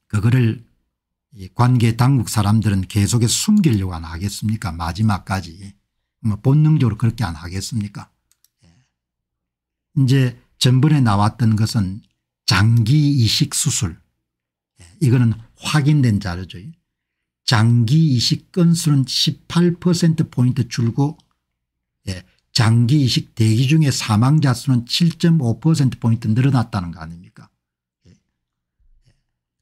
그거를 관계 당국 사람들은 계속해 숨기려고 안 하겠습니까 마지막까지 뭐 본능적으로 그렇게 안 하겠습니까 예. 이제 전번에 나왔던 것은 장기 이식 수술 예, 이거는 확인된 자료죠. 장기 이식 건수는 18%포인트 줄고 예, 장기 이식 대기 중에 사망자 수는 7.5%포인트 늘어났다는 거 아닙니까 예.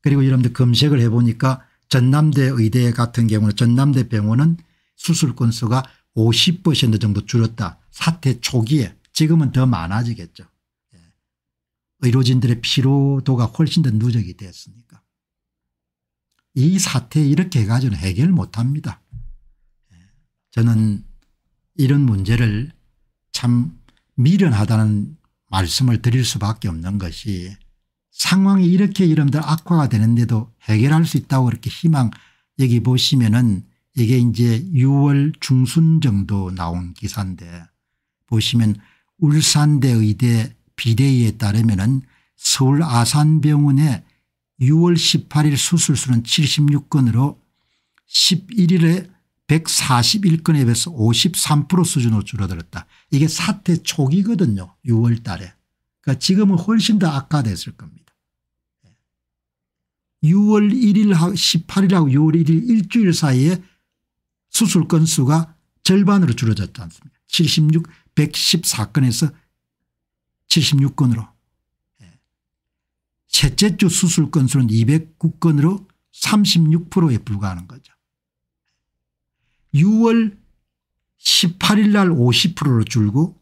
그리고 여러분들 검색을 해보니까 전남대 의대 같은 경우는 전남대 병원은 수술 건수가 50% 정도 줄었다. 사태 초기에 지금은 더 많아지겠죠. 예. 의료진들의 피로도가 훨씬 더 누적이 됐으니까. 이 사태 이렇게 해가지고는 해결 못합니다. 저는 이런 문제를 참 미련하다는 말씀을 드릴 수밖에 없는 것이 상황이 이렇게 여러분들 악화가 되는데도 해결할 수 있다고 그렇게 희망 여기 보시면은 이게 이제 6월 중순 정도 나온 기사인데 보시면 울산대 의대 비대위에 따르면은 서울 아산병원에 6월 18일 수술수는 76건으로 11일에 141건에 비해서 53% 수준으로 줄어들었다. 이게 사태 초기거든요. 6월 달에. 그러니까 지금은 훨씬 더 악화됐을 겁니다. 6월 1일하고 18일하고 6월 1일 일주일 사이에 수술 건수가 절반으로 줄어졌지 않습니까 76, 114건에서 76건으로. 셋째 주 수술 건수는 209건으로 36%에 불과하는 거죠. 6월 18일 날 50%로 줄고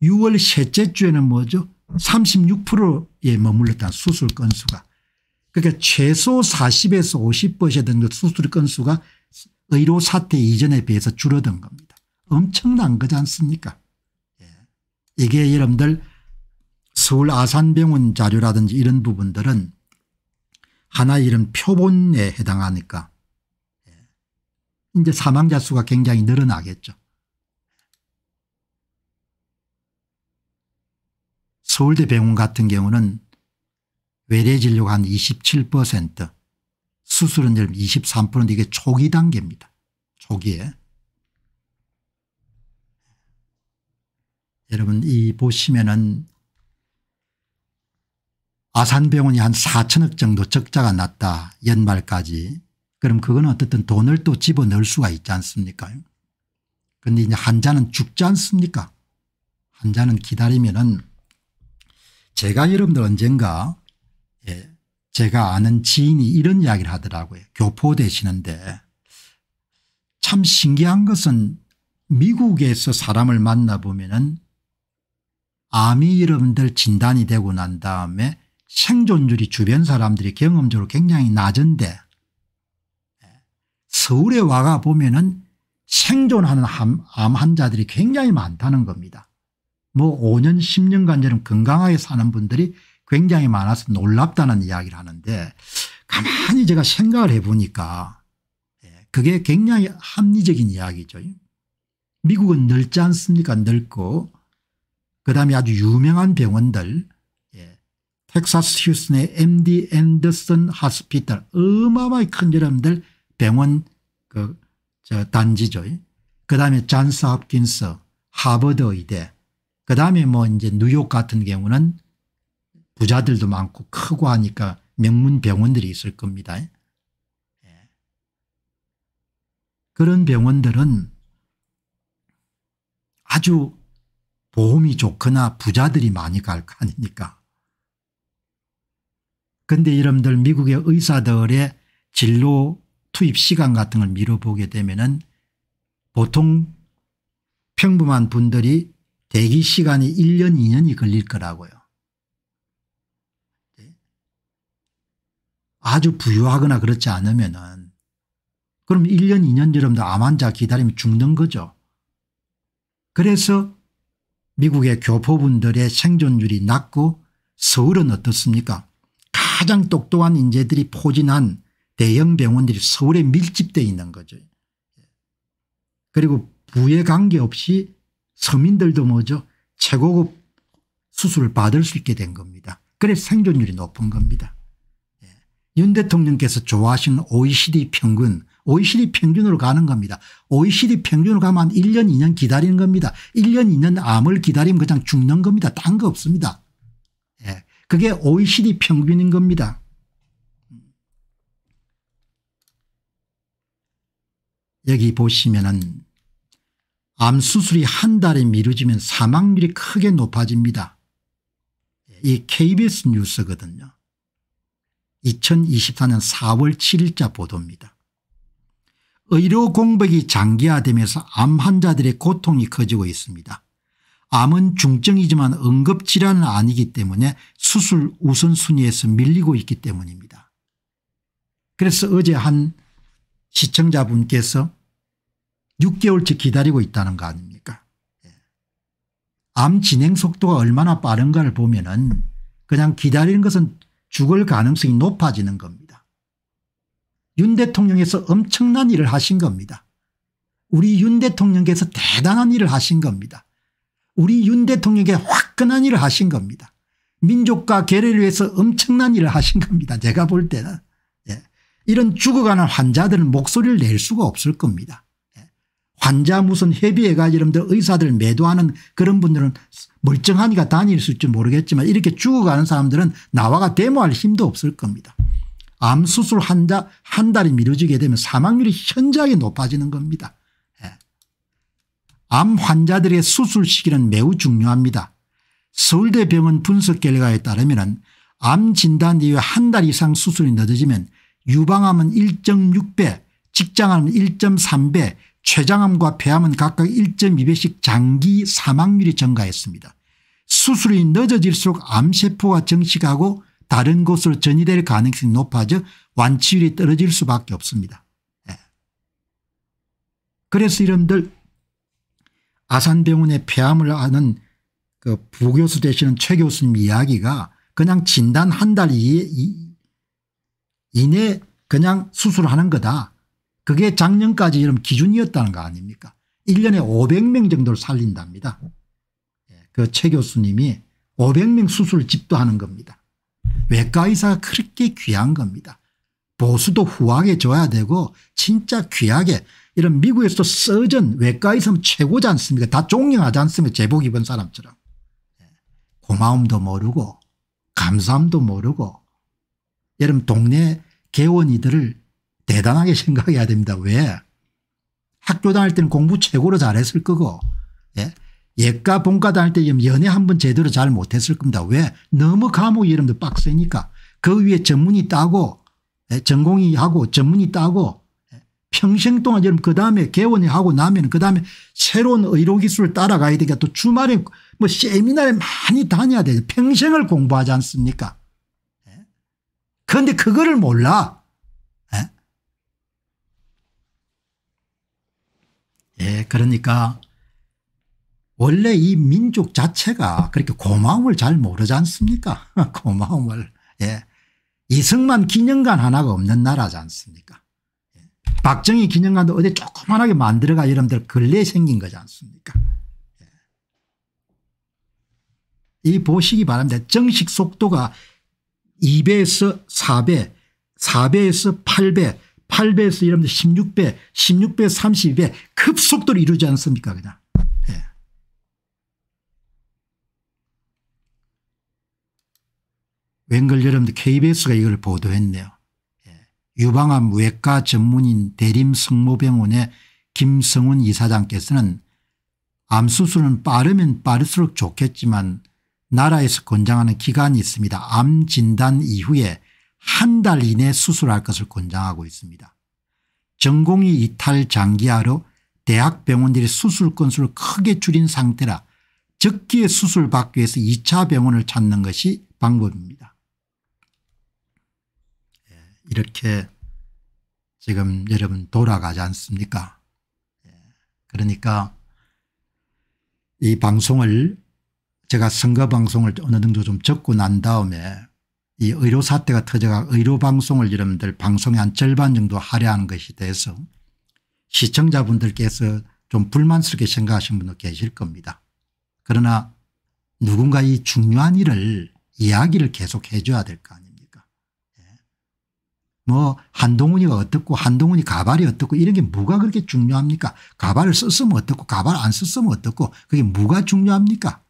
6월 셋째 주에는 뭐죠? 36%에 머물렀다 수술 건수가. 그러니까 최소 40에서 50% 정도 수술 건수가 의료 사태 이전에 비해서 줄어든 겁니다. 엄청난 거지 않습니까? 예. 이게 여러분들 서울 아산병원 자료라든지 이런 부분들은 하나의 이런 표본에 해당하니까 예. 이제 사망자 수가 굉장히 늘어나겠죠. 서울대 병원 같은 경우는 외래진료가 한27% 수술은 23% 이게 초기 단계입니다. 초기에. 여러분 이 보시면은 아산병원이 한 4천억 정도 적자가 났다 연말까지 그럼 그건 어쨌든 돈을 또 집어넣을 수가 있지 않습니까 그런데 이제 환자는 죽지 않습니까 환자는 기다리면은 제가 여러분들 언젠가 예 제가 아는 지인이 이런 이야기를 하더라고요 교포 되시는데 참 신기한 것은 미국에서 사람을 만나보면은 암이 여러분들 진단이 되고 난 다음에 생존율이 주변 사람들이 경험적으로 굉장히 낮은데 서울에 와가 보면은 생존하는 암 환자들이 굉장히 많다는 겁니다. 뭐 5년 10년간처럼 건강하게 사는 분들이 굉장히 많아서 놀랍다는 이야기를 하는데 가만히 제가 생각을 해보니까 예, 그게 굉장히 합리적인 이야기죠. 미국은 넓지 않습니까 넓고 그다음에 아주 유명한 병원들 텍사스 휴슨의 MD 앤더슨 하스피탈 어마어마히 큰 여러분들 병원 그저 단지죠. 그 다음에 잔스 합킨스 하버드 의대 그 다음에 뭐 이제 뉴욕 같은 경우는 부자들도 많고 크고 하니까 명문 병원들이 있을 겁니다. 예. 그런 병원들은 아주 보험이 좋거나 부자들이 많이 갈 거 아닙니까 근데 여러분들 미국의 의사들의 진로 투입 시간 같은 걸 미뤄보게 되면은 보통 평범한 분들이 대기 시간이 1년 2년이 걸릴 거라고요. 아주 부유하거나 그렇지 않으면은 그럼 1년 2년 여러분들 암 환자 기다리면 죽는 거죠. 그래서 미국의 교포분들의 생존율이 낮고 서울은 어떻습니까 가장 똑똑한 인재들이 포진한 대형 병원들이 서울에 밀집되어 있는 거죠. 그리고 부에 관계없이 서민들도 뭐죠 최고급 수술을 받을 수 있게 된 겁니다. 그래서 생존율이 높은 겁니다. 예. 윤 대통령께서 좋아하시는 OECD 평균 OECD 평균으로 가는 겁니다. OECD 평균으로 가면 1년 2년 기다리는 겁니다. 1년 2년 암을 기다리면 그냥 죽는 겁니다. 딴 거 없습니다. 그게 OECD 평균인 겁니다. 여기 보시면은 암 수술이 한 달에 미뤄지면 사망률이 크게 높아집니다. 이 KBS 뉴스거든요. 2024년 4월 7일자 보도입니다. 의료 공백이 장기화되면서 암 환자들의 고통이 커지고 있습니다. 암은 중증이지만 응급질환은 아니기 때문에 수술 우선순위에서 밀리고 있기 때문입니다. 그래서 어제 한 시청자분께서 6개월째 기다리고 있다는 거 아닙니까 예. 암 진행 속도가 얼마나 빠른가를 보면 은 그냥 기다리는 것은 죽을 가능성이 높아지는 겁니다. 윤 대통령에서 엄청난 일을 하신 겁니다. 우리 윤 대통령께서 대단한 일을 하신 겁니다. 우리 윤 대통령에게 화끈한 일을 하신 겁니다. 민족과 계를 위해서 엄청난 일을 하신 겁니다. 제가 볼 때는. 예. 이런 죽어가는 환자들은 목소리를 낼 수가 없을 겁니다. 예. 환자 무슨 협의회가 여러분들 의사들 매도하는 그런 분들은 멀쩡하니까 다닐 수 있을지 모르겠지만 이렇게 죽어가는 사람들은 나와가 데모할 힘도 없을 겁니다. 암수술 환자 한 달이 미뤄지게 되면 사망률이 현저하게 높아지는 겁니다. 암 환자들의 수술 시기는 매우 중요합니다. 서울대 병원 분석 결과에 따르면 암 진단 이후 한 달 이상 수술이 늦어지면 유방암은 1.6배 직장암은 1.3배 췌장암과 폐암은 각각 1.2배씩 장기 사망률이 증가했습니다. 수술이 늦어질수록 암세포가 증식하고 다른 곳으로 전이될 가능성이 높아져 완치율이 떨어질 수밖에 없습니다. 예. 그래서 이름들 아산병원의 폐암을 아는 그 부교수 되시는 최 교수님 이야기가 그냥 진단 한 달 이내 그냥 수술하는 거다. 그게 작년까지 이런 기준이었다는 거 아닙니까 1년에 500명 정도를 살린답니다. 예, 그최 교수님이 500명 수술 집도하는 겁니다. 외과 의사가 그렇게 귀한 겁니다. 보수도 후하게 줘야 되고 진짜 귀하게 이런 미국에서도 서전 외과의사 최고지 않습니까 다 존경하지 않습니까 제복 입은 사람처럼 예. 고마움도 모르고 감사함도 모르고 여러분 동네 개원이들을 대단하게 생각해야 됩니다. 왜 학교 다닐 때는 공부 최고로 잘했을 거고 예? 예과 본과 다닐 때 연애 한번 제대로 잘 못했을 겁니다. 왜 너무 과목이 름도분들 빡세니까 그 위에 전문이 따고 예, 전공이 하고 전문이 따고 평생 동안 여러그 다음에 개원이 하고 나면 그 다음에 새로운 의료기술을 따라가야 되니까 또 주말에 뭐 세미나에 많이 다녀야 돼요. 평생을 공부하지 않습니까? 예? 그런데 그거를 몰라. 예? 예, 그러니까 원래 이 민족 자체가 그렇게 고마움을 잘 모르지 않습니까? 고마움을. 예. 이승만 기념관 하나가 없는 나라지 않습니까? 박정희 기념관도 어디 조그만하게 만들어가 여러분들 근래 생긴 거지 않습니까 예. 이 보시기 바랍니다. 정식 속도가 2배에서 4배 4배에서 8배 8배에서 이러면 16배 16배 32배 급속도로 이루지 않습니까 그냥 예. 웬걸 여러분들 KBS가 이걸 보도했네요. 유방암 외과 전문인 대림성모병원의 김성훈 이사장께서는 암수술은 빠르면 빠를수록 좋겠지만 나라에서 권장하는 기간이 있습니다. 암 진단 이후에 한 달 이내 수술할 것을 권장하고 있습니다. 전공이 이탈 장기화로 대학병원들이 수술 건수를 크게 줄인 상태라 적기에 수술받기 위해서 2차 병원을 찾는 것이 방법입니다. 이렇게 지금 여러분 돌아가지 않습니까 예. 그러니까 이 방송을 제가 선거 방송을 어느 정도 좀 적고 난 다음에 이 의료 사태가 터져가 의료 방송을 여러분들 방송의 한 절반 정도 하려는 것이 돼서 시청자분들께서 좀 불만스럽게 생각하시는 분도 계실 겁니다. 그러나 누군가 이 중요한 일을 이야기를 계속 해줘야 될거 아니에요. 뭐 한동훈이가 어떻고 한동훈이 가발이 어떻고 이런 게 뭐가 그렇게 중요합니까 가발을 썼으면 어떻고 가발 안 썼으면 어떻고 그게 뭐가 중요합니까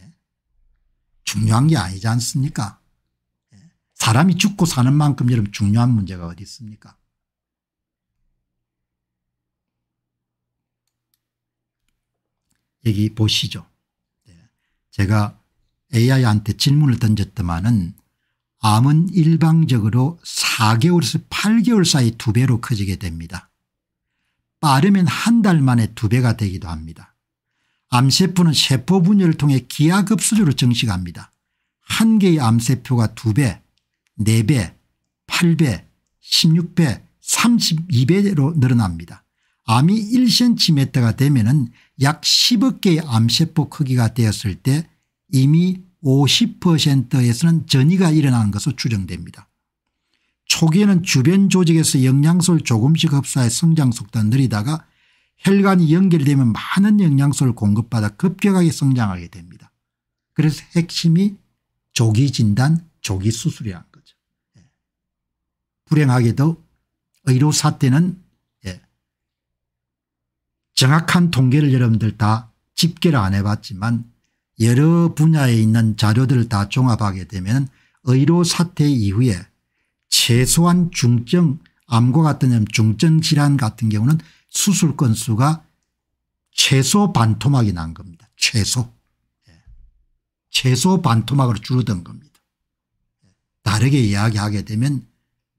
예? 중요한 게 아니지 않습니까 예? 사람이 죽고 사는 만큼 여러분 중요한 문제가 어디 있습니까 여기 보시죠 예. 제가 AI한테 질문을 던졌더만은 암은 일방적으로 4개월에서 8개월 사이 두배로 커지게 됩니다. 빠르면 한 달 만에 두배가 되기도 합니다. 암세포는 세포 분열을 통해 기하급수적으로 증식합니다. 한 개의 암세포가 두배 4배, 8배, 16배, 32배로 늘어납니다. 암이 1cm가 되면 약 10억 개의 암세포 크기가 되었을 때 이미 50%에서는 전이가 일어나는 것으로 추정됩니다. 초기에는 주변 조직에서 영양소를 조금씩 흡수해 성장 속도가 느리다가 혈관이 연결되면 많은 영양소를 공급받아 급격하게 성장하게 됩니다. 그래서 핵심이 조기 진단 조기 수술이라 거죠. 예. 불행하게도 의료 사태는 예. 정확한 통계를 여러분들 다 집계를 안 해봤지만 여러 분야에 있는 자료들을 다 종합하게 되면 의료 사태 이후에 최소한 중증 암과 같은 중증 질환 같은 경우는 수술 건수가 최소 반토막이 난 겁니다. 최소. 예. 최소 반토막으로 줄어든 겁니다. 예. 다르게 이야기하게 되면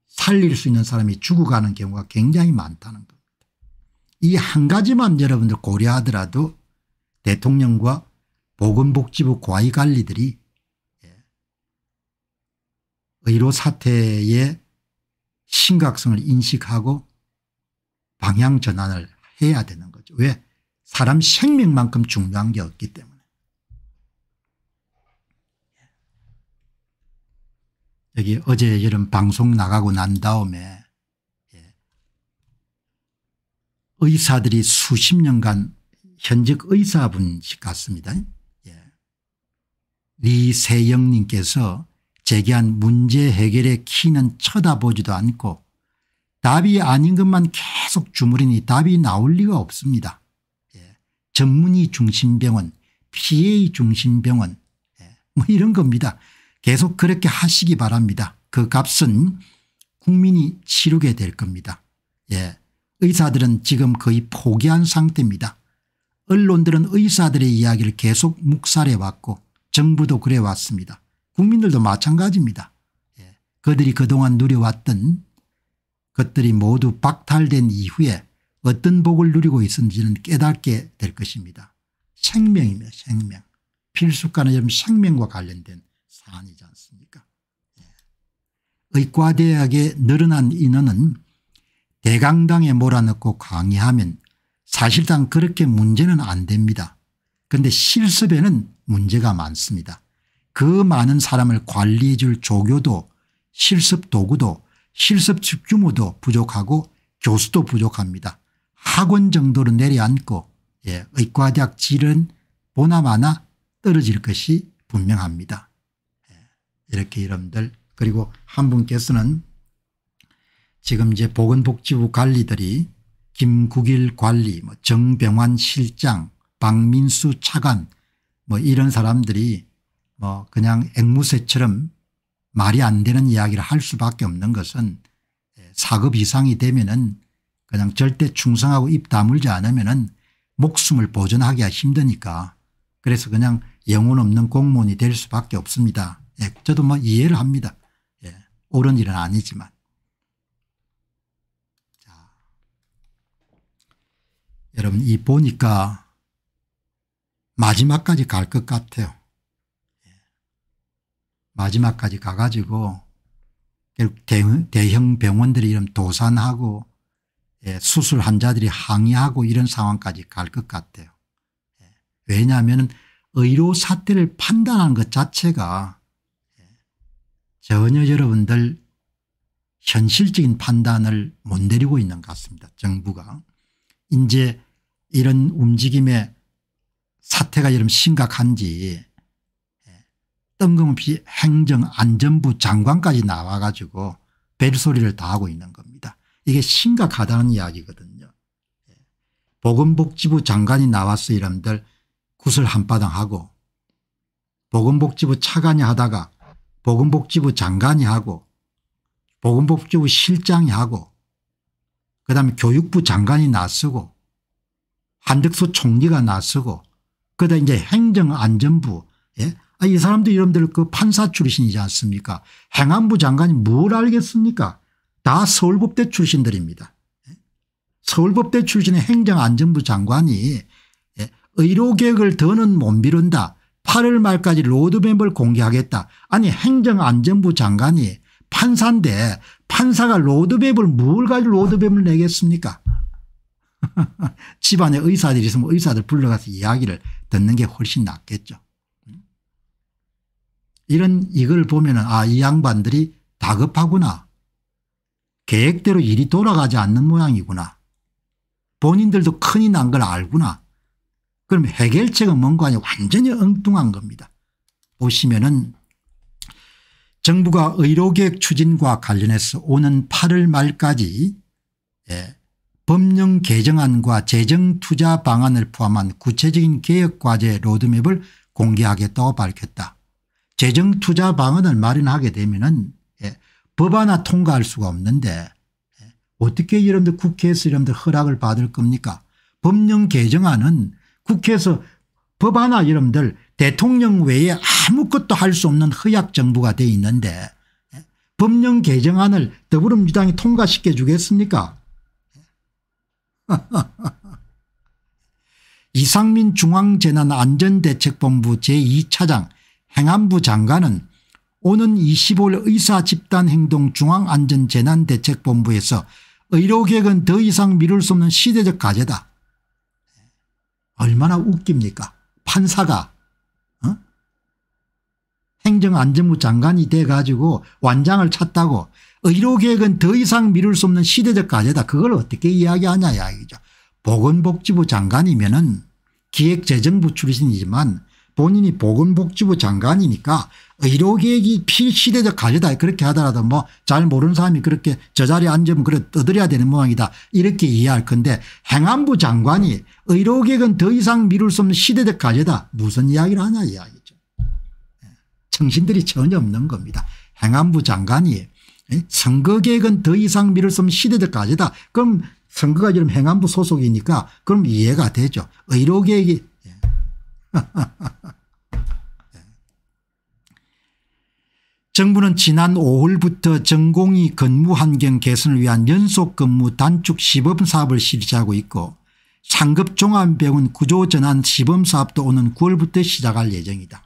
살릴 수 있는 사람이 죽어가는 경우가 굉장히 많다는 겁니다. 이 한 가지만 여러분들 고려하더라도 대통령과 보건복지부 과위관리들이 예, 의료 사태의 심각성을 인식하고 방향 전환을 해야 되는 거죠. 왜? 사람 생명만큼 중요한 게 없기 때문에. 여기 어제 이런 방송 나가고 난 다음에 예, 의사들이 수십 년간 현직 의사분씩 갔습니다. 리세영님께서 제기한 문제 해결의 키는 쳐다보지도 않고 답이 아닌 것만 계속 주무르니 답이 나올 리가 없습니다. 예. 전문의 중심병원 PA 중심병원 예. 뭐 이런 겁니다. 계속 그렇게 하시기 바랍니다. 그 값은 국민이 치르게 될 겁니다. 예. 의사들은 지금 거의 포기한 상태입니다. 언론들은 의사들의 이야기를 계속 묵살해왔고 정부도 그래 왔습니다. 국민들도 마찬가지입니다. 예. 그들이 그동안 누려왔던 것들이 모두 박탈된 이후에 어떤 복을 누리고 있었는지는 깨닫게 될 것입니다. 생명입니다. 생명. 필수간의 과 생명과 관련된 사안이지 않습니까 예. 의과대학의 늘어난 인원은 대강당에 몰아넣고 강의하면 사실상 그렇게 문제는 안 됩니다. 그런데 실습에는 문제가 많습니다. 그 많은 사람을 관리해 줄 조교도 실습 도구도 실습 규모도 부족하고 교수도 부족합니다. 학원 정도로 내려앉고 예, 의과대학 질은 보나마나 떨어질 것이 분명합니다. 예, 이렇게 여러분들 그리고 한 분께서는 지금 이제 보건복지부 관리들이 김국일 관리, 뭐 정병환 실장, 박민수 차관 뭐 이런 사람들이 뭐 그냥 앵무새처럼 말이 안 되는 이야기를 할 수밖에 없는 것은 4급 예, 이상이 되면은 그냥 절대 충성하고 입 다물지 않으면은 목숨을 보존하기가 힘드니까 그래서 그냥 영혼 없는 공무원이 될 수밖에 없습니다. 예, 저도 뭐 이해를 합니다. 예, 옳은 일은 아니지만. 자, 여러분 이 보니까 마지막까지 갈 것 같아요. 마지막까지 가가지고 대형 병원들이 이런 도산하고 예, 수술 환자들이 항의하고 이런 상황까지 갈 것 같아요. 예, 왜냐하면 의료 사태를 판단하는 것 자체가 예, 전혀 여러분들 현실적인 판단을 못 내리고 있는 것 같습니다. 정부가. 이제 이런 움직임에 사태가 이름 심각한지 예. 뜬금없이 행정안전부 장관까지 나와 가지고 벨소리를 다 하고 있는 겁니다. 이게 심각하다는 이야기거든요. 예. 보건복지부 장관이 나와서 이람들 구슬 한바당 하고 보건복지부 차관이 하다가 보건복지부 장관이 하고 보건복지부 실장이 하고 그다음에 교육부 장관이 나서고 한덕수 총리가 나서고 그다 이제 행정안전부 예? 아, 이 사람도 여러분들그 판사 출신이지 않습니까 행안부 장관이 뭘 알겠습니까 다 서울법대 출신들입니다. 예? 서울법대 출신의 행정안전부 장관이 예? 의료계획을 더는 못 미룬다 8월 말까지 로드맵을 공개하겠다 아니 행정안전부 장관이 판사인데 판사가 로드맵을 뭘 가지고 로드맵을 내겠습니까 집안에 의사들이 있으면 의사들 불러가서 이야기를 듣는 게 훨씬 낫겠죠. 음? 이런 이걸 보면 아이 양반들이 다급하구나. 계획대로 일이 돌아가지 않는 모양이구나. 본인들도 큰이 난 걸 알구나. 그럼 해결책은 뭔가 아니 완전히 엉뚱한 겁니다. 보시면은 정부가 의료계획 추진과 관련해서 오는 8월 말까지 예, 법령 개정안과 재정투자 방안을 포함한 구체적인 개혁과제 로드맵을 공개하겠다고 밝혔다. 재정투자 방안을 마련하게 되면 은 예, 법안화 통과할 수가 없는데 예, 어떻게 여러분들 국회에서 여러분들 허락을 받을 겁니까 법령 개정안은 국회에서 법안화 여러분들 대통령 외에 아무것도 할 수 없는 허약 정부가 돼 있는데 예, 법령 개정안을 더불어민주당이 통과시켜 주겠습니까 이상민 중앙재난안전대책본부 제2차장 행안부 장관은 오는 25일 의사집단행동 중앙안전재난대책본부에서 의료계획은 더 이상 미룰 수 없는 시대적 과제다. 얼마나 웃깁니까 판사가 어? 행정안전부 장관이 돼가지고 완장을 찼다고 의료계획은 더 이상 미룰 수 없는 시대적 과제다. 그걸 어떻게 이야기하냐 이야기죠. 보건복지부 장관이면 은 기획재정부 출신이지만 본인이 보건복지부 장관이니까 의료계획이 필시대적 과제다 그렇게 하더라도 뭐 잘 모르는 사람이 그렇게 저 자리에 앉으면 그래 떠들어야 되는 모양이다 이렇게 이해할 건데 행안부 장관이 의료계획은 더 이상 미룰 수 없는 시대적 과제다 무슨 이야기를 하냐 이야기죠. 정신들이 예. 전혀 없는 겁니다. 행안부 장관이 선거계획은더 그 이상 미룰 수 없는 시대적 과제다. 그럼 선거가 지금 행안부 소속이니까 그럼 이해가 되죠. 의료계획이 예. 정부는 지난 5월부터 전공이 근무 환경 개선을 위한 연속 근무 단축 시범 사업을 실시하고 있고 상급 종합병원 구조 전환 시범 사업도 오는 9월부터 시작할 예정이다.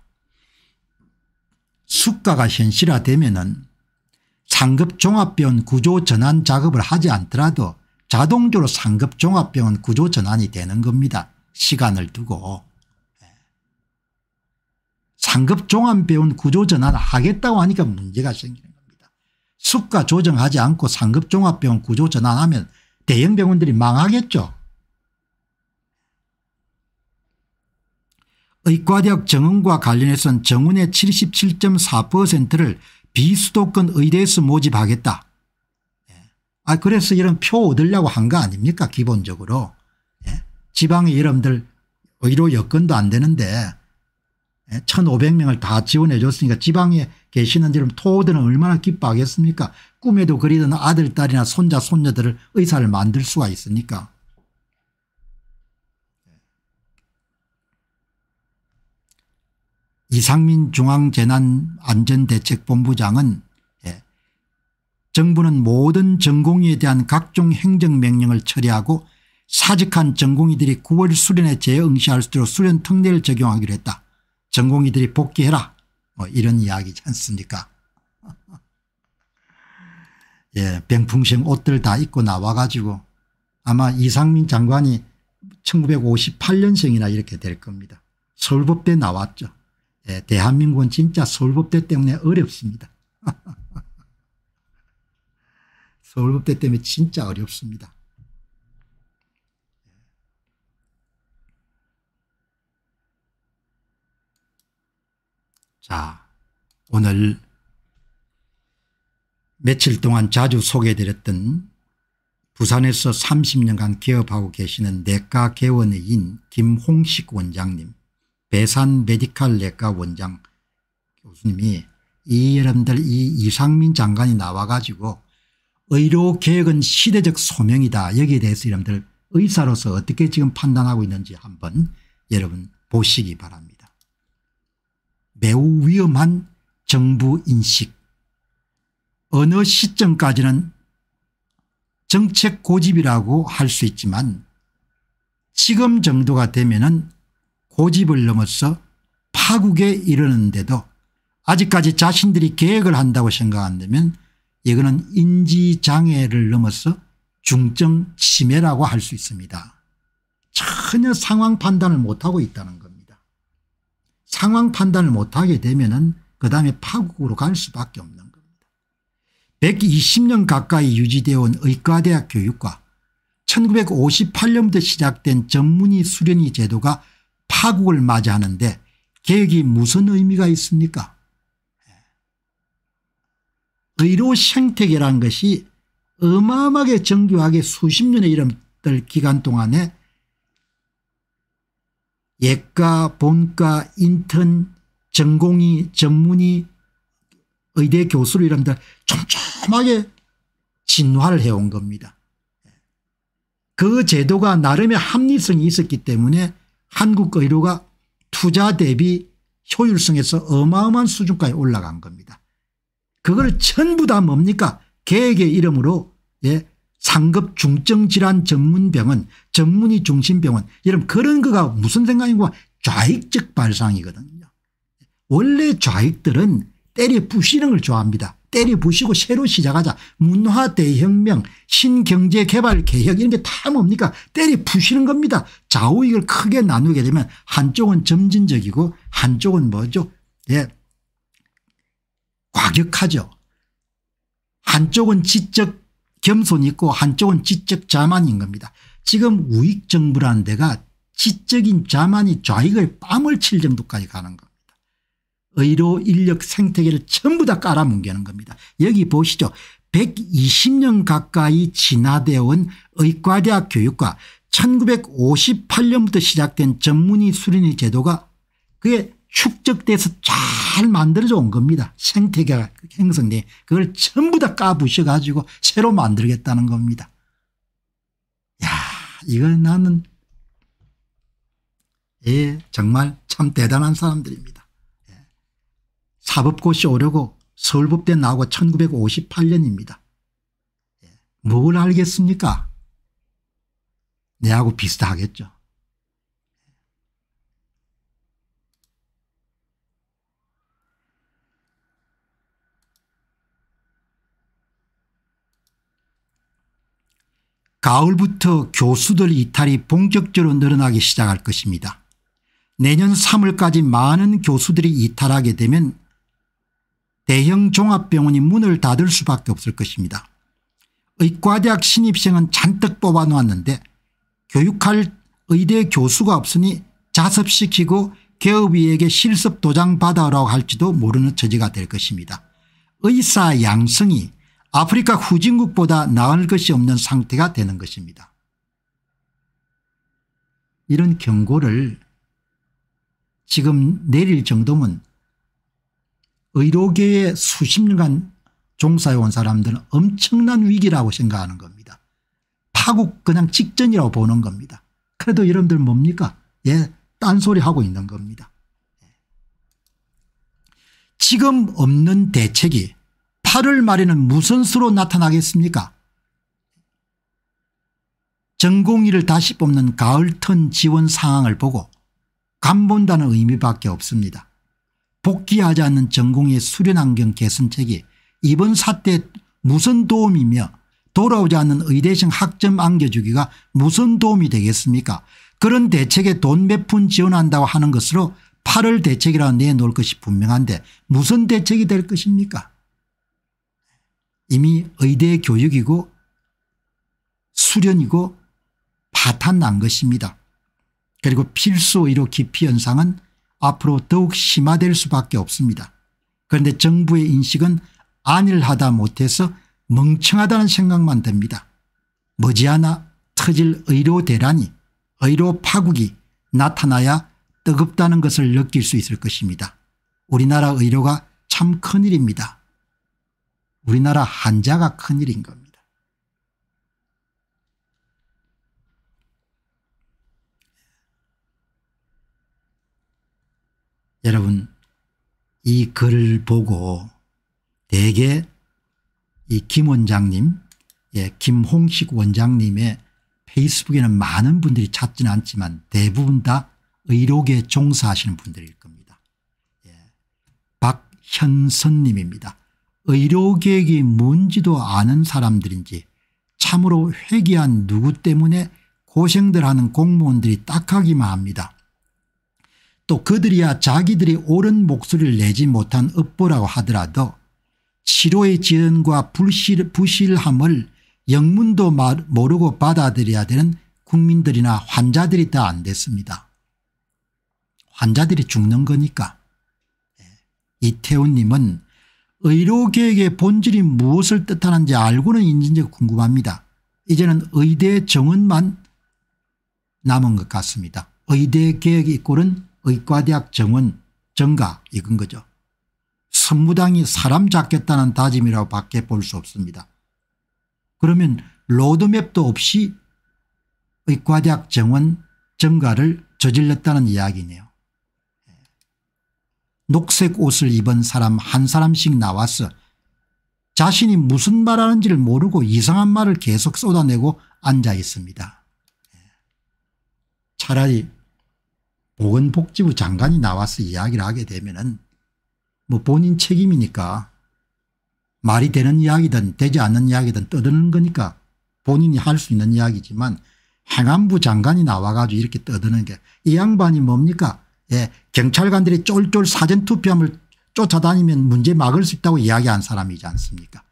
수가가 현실화되면 은 상급종합병원 구조전환 작업을 하지 않더라도 자동적으로 상급종합병원 구조전환이 되는 겁니다. 시간을 두고. 예. 상급종합병원 구조전환 을 하겠다고 하니까 문제가 생기는 겁니다. 수가 조정하지 않고 상급종합병원 구조전환하면 대형병원들이 망하겠죠. 의과대학 정원과 관련해서는 정원의 77.4%를 비수도권 의대에서 모집하겠다. 예. 아 그래서 이런 표 얻으려고 한 거 아닙니까 기본적으로. 예. 지방의 여러들 의료 여건도 안 되는데 1500명을 예, 다 지원해 줬으니까 지방에 계시는 여러 토호들은 얼마나 기뻐하겠습니까 꿈에도 그리던 아들 딸이나 손자 손녀들을 의사를 만들 수가 있으니까. 이상민 중앙재난안전대책본부장은 예, 정부는 모든 전공의에 대한 각종 행정명령을 처리하고 사직한 전공의들이 9월 수련에 재응시할 수 있도록 수련 특례를 적용하기로 했다. 전공의들이 복귀해라. 뭐 이런 이야기지 않습니까 예, 병풍생 옷들 다 입고 나와 가지고 아마 이상민 장관이 1958년생이나 이렇게 될 겁니다. 서울법대 나왔죠. 네, 대한민국은 진짜 서울법대 때문에 어렵습니다. 서울법대 때문에 진짜 어렵습니다. 자, 오늘 며칠 동안 자주 소개해드렸던 부산에서 30년간 개업하고 계시는 내과 개원의인 김홍식 원장님 배산 메디칼 내과 원장 교수님이 이 여러분들 이 이상민 장관이 나와가지고 의료개혁은 시대적 소명이다 여기에 대해서 여러분들 의사로서 어떻게 지금 판단하고 있는지 한번 여러분 보시기 바랍니다. 매우 위험한 정부 인식 어느 시점까지는 정책 고집이라고 할 수 있지만 지금 정도가 되면 은 고집을 넘어서 파국에 이르는데도 아직까지 자신들이 계획을 한다고 생각 한다면 이거는 인지장애를 넘어서 중증 치매라고 할 수 있습니다. 전혀 상황 판단을 못하고 있다는 겁니다. 상황 판단을 못하게 되면 그 다음에 파국으로 갈 수밖에 없는 겁니다. 120년 가까이 유지되어 온 의과대학 교육과 1958년부터 시작된 전문의 수련의 제도가 파국을 맞이하는데 계획이 무슨 의미가 있습니까 의료 생태계란 것이 어마어마하게 정교하게 수십 년의 이름들 기간 동안에 예과 본과 인턴 전공이 전문의 의대 교수로 이런다 촘촘하게 진화를 해온 겁니다. 그 제도가 나름의 합리성이 있었기 때문에 한국의 료가 투자 대비 효율성에서 어마어마한 수준까지 올라간 겁니다. 그걸 전부 다 뭡니까 계획의 이름으로 예 상급 중증질환 전문병원 전문의 중심병원 여러분 그런 거가 무슨 생각인가 좌익적 발상이거든요. 원래 좌익들은 때려 부시는 걸 좋아합니다. 때리 부시고 새로 시작하자 문화 대혁명 신경제개발 개혁 이런 게 다 뭡니까 때리 부시는 겁니다. 좌우익을 크게 나누게 되면 한쪽은 점진적이고 한쪽은 뭐죠 예 과격하죠. 한쪽은 지적 겸손 있고 한쪽은 지적 자만인 겁니다. 지금 우익 정부라는 데가 지적인 자만이 좌익을 뺨을 칠 정도까지 가는 겁니다. 의료 인력 생태계를 전부 다 깔아뭉개는 겁니다. 여기 보시죠. 120년 가까이 진화되어 온 의과대학 교육과 1958년부터 시작된 전문의 수련의 제도가 그게 축적돼서 잘 만들어져 온 겁니다. 생태계가 형성돼 그걸 전부 다 까부셔 가지고 새로 만들겠다는 겁니다. 야 이건 나는 예 정말 참 대단한 사람들입니다. 사법고시 오려고 서울법대 나오고 1958년입니다. 뭘 알겠습니까? 내하고 비슷하겠죠. 가을부터 교수들 이탈이 본격적으로 늘어나기 시작할 것입니다. 내년 3월까지 많은 교수들이 이탈하게 되면 대형 종합병원이 문을 닫을 수밖에 없을 것입니다. 의과대학 신입생은 잔뜩 뽑아놓았는데 교육할 의대 교수가 없으니 자습시키고 개업위에게 실습 도장 받아오라고 할지도 모르는 처지가 될 것입니다. 의사 양성이 아프리카 후진국보다 나을 것이 없는 상태가 되는 것입니다. 이런 경고를 지금 내릴 정도면 의료계에 수십 년간 종사해온 사람들은 엄청난 위기라고 생각하는 겁니다. 파국 그냥 직전이라고 보는 겁니다. 그래도 여러분들 뭡니까? 예, 딴소리 하고 있는 겁니다. 지금 없는 대책이 8월 말에는 무슨 수로 나타나겠습니까? 전공의를 다시 뽑는 가을턴 지원 상황을 보고 간본다는 의미밖에 없습니다. 복귀하지 않는 전공의 수련환경 개선책이 이번 사태 에 무슨 도움이며 돌아오지 않는 의대생 학점 안겨주기가 무슨 도움이 되겠습니까 그런 대책에 돈 몇 푼 지원한다고 하는 것으로 8월 대책이라고 내놓을 것이 분명한데 무슨 대책이 될 것입니까 이미 의대 교육이고 수련이고 파탄 난 것입니다. 그리고 필수 의료 기피 현상은 앞으로 더욱 심화될 수밖에 없습니다. 그런데 정부의 인식은 안일하다 못해서 멍청하다는 생각만 듭니다. 머지않아 터질 의료 대란이 의료 파국이 나타나야 뜨겁다는 것을 느낄 수 있을 것입니다. 우리나라 의료가 참 큰일입니다. 우리나라 환자가 큰일인 겁니다. 여러분 이 글을 보고 대개 이 김 원장님 예, 김홍식 원장님의 페이스북에는 많은 분들이 찾지는 않지만 대부분 다 의료계 종사하시는 분들일 겁니다. 예. 박현선 님입니다. 의료계획이 뭔지도 아는 사람들인지 참으로 회귀한 누구 때문에 고생들 하는 공무원들이 딱하기만 합니다. 또 그들이야 자기들이 옳은 목소리를 내지 못한 업보라고 하더라도 치료의 지연과 불실, 부실함을 영문도 모르고 받아들여야 되는 국민들이나 환자들이 다 안 됐습니다. 환자들이 죽는 거니까. 예. 이태훈님은 의료계획의 본질이 무엇을 뜻하는지 알고는 있는지 궁금합니다. 이제는 의대 정원만 남은 것 같습니다. 의대 계획 이꼴은 의과대학 정원 증가 이건 거죠. 선무당이 사람 잡겠다는 다짐이라고 밖에 볼 수 없습니다. 그러면 로드맵도 없이 의과대학 정원 정가를 저질렀다는 이야기네요. 녹색 옷을 입은 사람 한 사람씩 나왔어 자신이 무슨 말하는지를 모르고 이상한 말을 계속 쏟아내고 앉아 있습니다. 차라리 보건복지부 장관이 나와서 이야기를 하게 되면은 뭐 본인 책임이니까 말이 되는 이야기든 되지 않는 이야기든 떠드는 거니까 본인이 할 수 있는 이야기지만 행안부 장관이 나와가지고 이렇게 떠드는 게 이 양반이 뭡니까 예, 경찰관들이 쫄쫄 사전투표함을 쫓아다니면 문제 막을 수 있다고 이야기한 사람이지 않습니까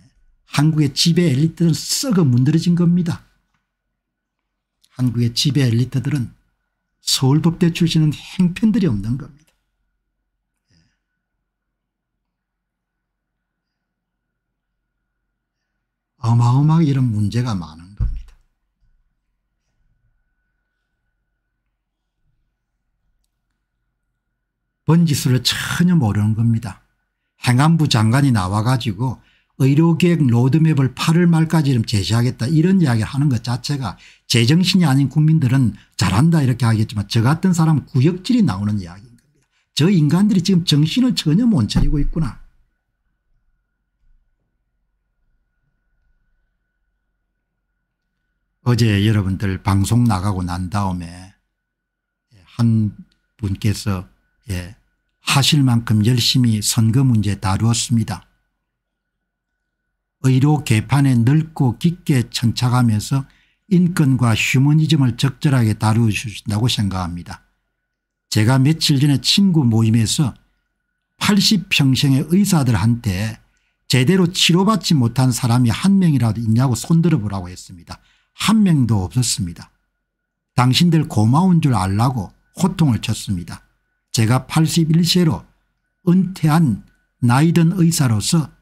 예. 한국의 지배 엘리트는 썩어 문드러진 겁니다. 한국의 지배 엘리트들은 서울법대 출신은 행편들이 없는 겁니다. 어마어마하게 이런 문제가 많은 겁니다. 번지수를 전혀 모르는 겁니다. 행안부 장관이 나와가지고 의료계획 로드맵을 8월 말까지는 제시하겠다 이런 이야기를 하는 것 자체가 제정신이 아닌 국민들은 잘한다 이렇게 하겠지만 저 같은 사람 구역질이 나오는 이야기인 겁니다. 저 인간들이 지금 정신을 전혀 못 차리고 있구나. 어제 여러분들 방송 나가고 난 다음에 한 분께서 예, 하실 만큼 열심히 선거 문제 다루었습니다. 의료 개판에 넓고 깊게 천착하면서 인권과 휴머니즘을 적절하게 다루신다고 어주 생각합니다. 제가 며칠 전에 친구 모임에서 80평생의 의사들한테 제대로 치료받지 못한 사람이 한 명이라도 있냐고 손들어 보라고 했습니다. 한 명도 없었습니다. 당신들 고마운 줄 알라고 호통을 쳤습니다. 제가 81세로 은퇴한 나이든 의사로서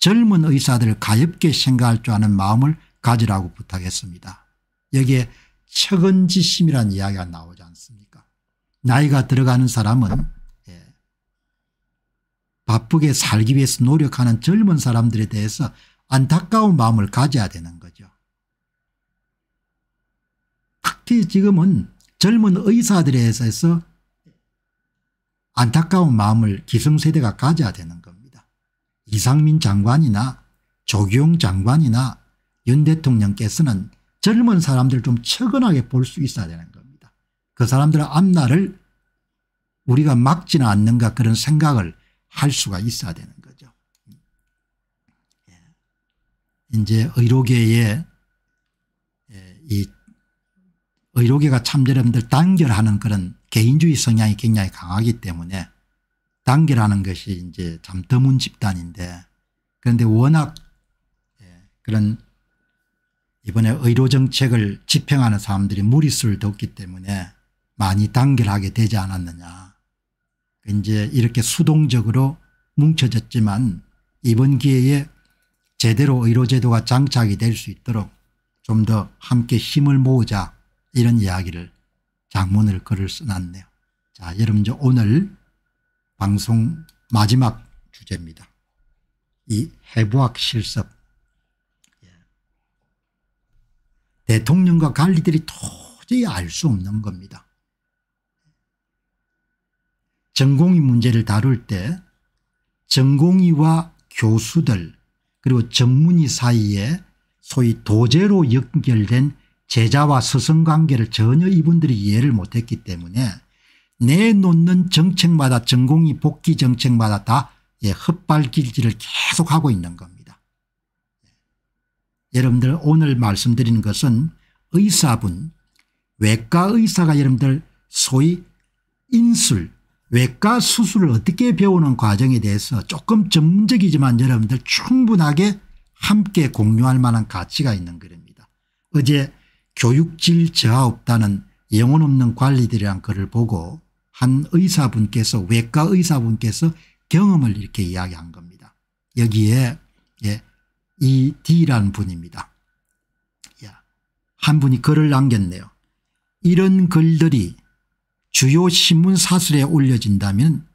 젊은 의사들 가엽게 생각할 줄 아는 마음을 가지라고 부탁했습니다. 여기에 척은지심이라는 이야기가 나오지 않습니까 나이가 들어가는 사람은 예, 바쁘게 살기 위해서 노력하는 젊은 사람들에 대해서 안타까운 마음을 가져야 되는 거죠. 특히 지금은 젊은 의사들에 대해서 안타까운 마음을 기성세대가 가져야 되는 이상민 장관이나 조기용 장관이나 윤 대통령께서는 젊은 사람들 좀 처근하게 볼 수 있어야 되는 겁니다. 그 사람들의 앞날을 우리가 막지는 않는가 그런 생각을 할 수가 있어야 되는 거죠. 예. 이제 의료계에 예, 이 의료계가 참 여러분들 단결하는 그런 개인주의 성향이 굉장히 강하기 때문에 단계라는 것이 이제 참 드문 집단인데 그런데 워낙 예, 그런 이번에 의료 정책을 집행하는 사람들이 무리수를 뒀기 때문에 많이 단결하게 되지 않았느냐. 이제 이렇게 수동적으로 뭉쳐졌지만 이번 기회에 제대로 의료제도가 장착이 될 수 있도록 좀 더 함께 힘을 모으자 이런 이야기를 장문을 글을 써놨네요. 자 여러분 이제 오늘 방송 마지막 주제입니다. 이 해부학 실습. 예. 대통령과 관리들이 도저히 알 수 없는 겁니다. 전공의 문제를 다룰 때 전공의와 교수들 그리고 전문의 사이에 소위 도제로 연결된 제자와 스승 관계를 전혀 이분들이 이해를 못했기 때문에 내놓는 정책마다 전공이 복귀 정책마다 다 예, 헛발길질을 계속하고 있는 겁니다. 예. 여러분들 오늘 말씀드린 것은 의사분 외과 의사가 여러분들 소위 인술 외과 수술을 어떻게 배우는 과정에 대해서 조금 전문적이지만 여러분들 충분하게 함께 공유할 만한 가치가 있는 글입니다. 어제 교육질 저하없다는 영혼 없는 관리들이란 글을 보고 한 의사분께서 외과 의사분께서 경험을 이렇게 이야기한 겁니다. 여기에 예, 이 D라는 분입니다. 예, 한 분이 글을 남겼네요. 이런 글들이 주요 신문 사설에 올려진다면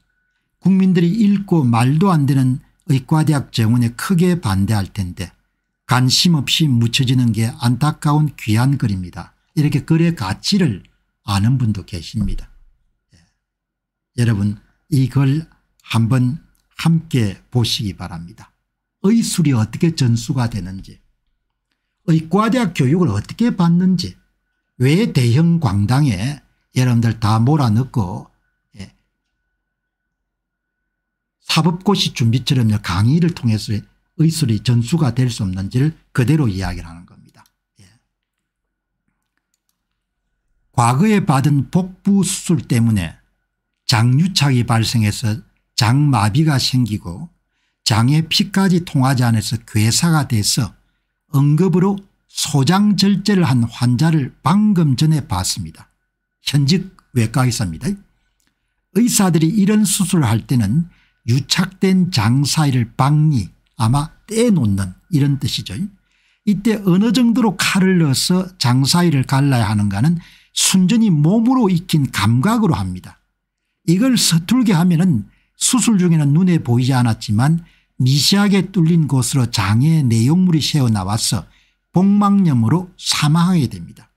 국민들이 읽고 말도 안 되는 의과대학 정원에 크게 반대할 텐데 관심 없이 묻혀지는 게 안타까운 귀한 글입니다. 이렇게 글의 가치를 아는 분도 계십니다. 여러분 이걸 한번 함께 보시기 바랍니다. 의술이 어떻게 전수가 되는지 의과대학 교육을 어떻게 받는지 왜 대형 광당에 여러분들 다 몰아넣고 예. 사법고시 준비처럼 강의를 통해서 의술이 전수가 될 수 없는지를 그대로 이야기를 하는 겁니다. 예. 과거에 받은 복부 수술 때문에 장유착이 발생해서 장마비가 생기고 장의 피까지 통하지 않아서 괴사가 돼서 응급으로 소장절제를 한 환자를 방금 전에 봤습니다. 현직 외과의사입니다. 의사들이 이런 수술을 할 때는 유착된 장 사이를 박리 아마 떼놓는 이런 뜻이죠. 이때 어느 정도로 칼을 넣어서 장 사이를 갈라야 하는가는 순전히 몸으로 익힌 감각으로 합니다. 이걸 서툴게 하면은 수술 중에는 눈에 보이지 않았지만 미세하게 뚫린 곳으로 장의 내용물이 새어나와서 복막염으로 사망하게 됩니다.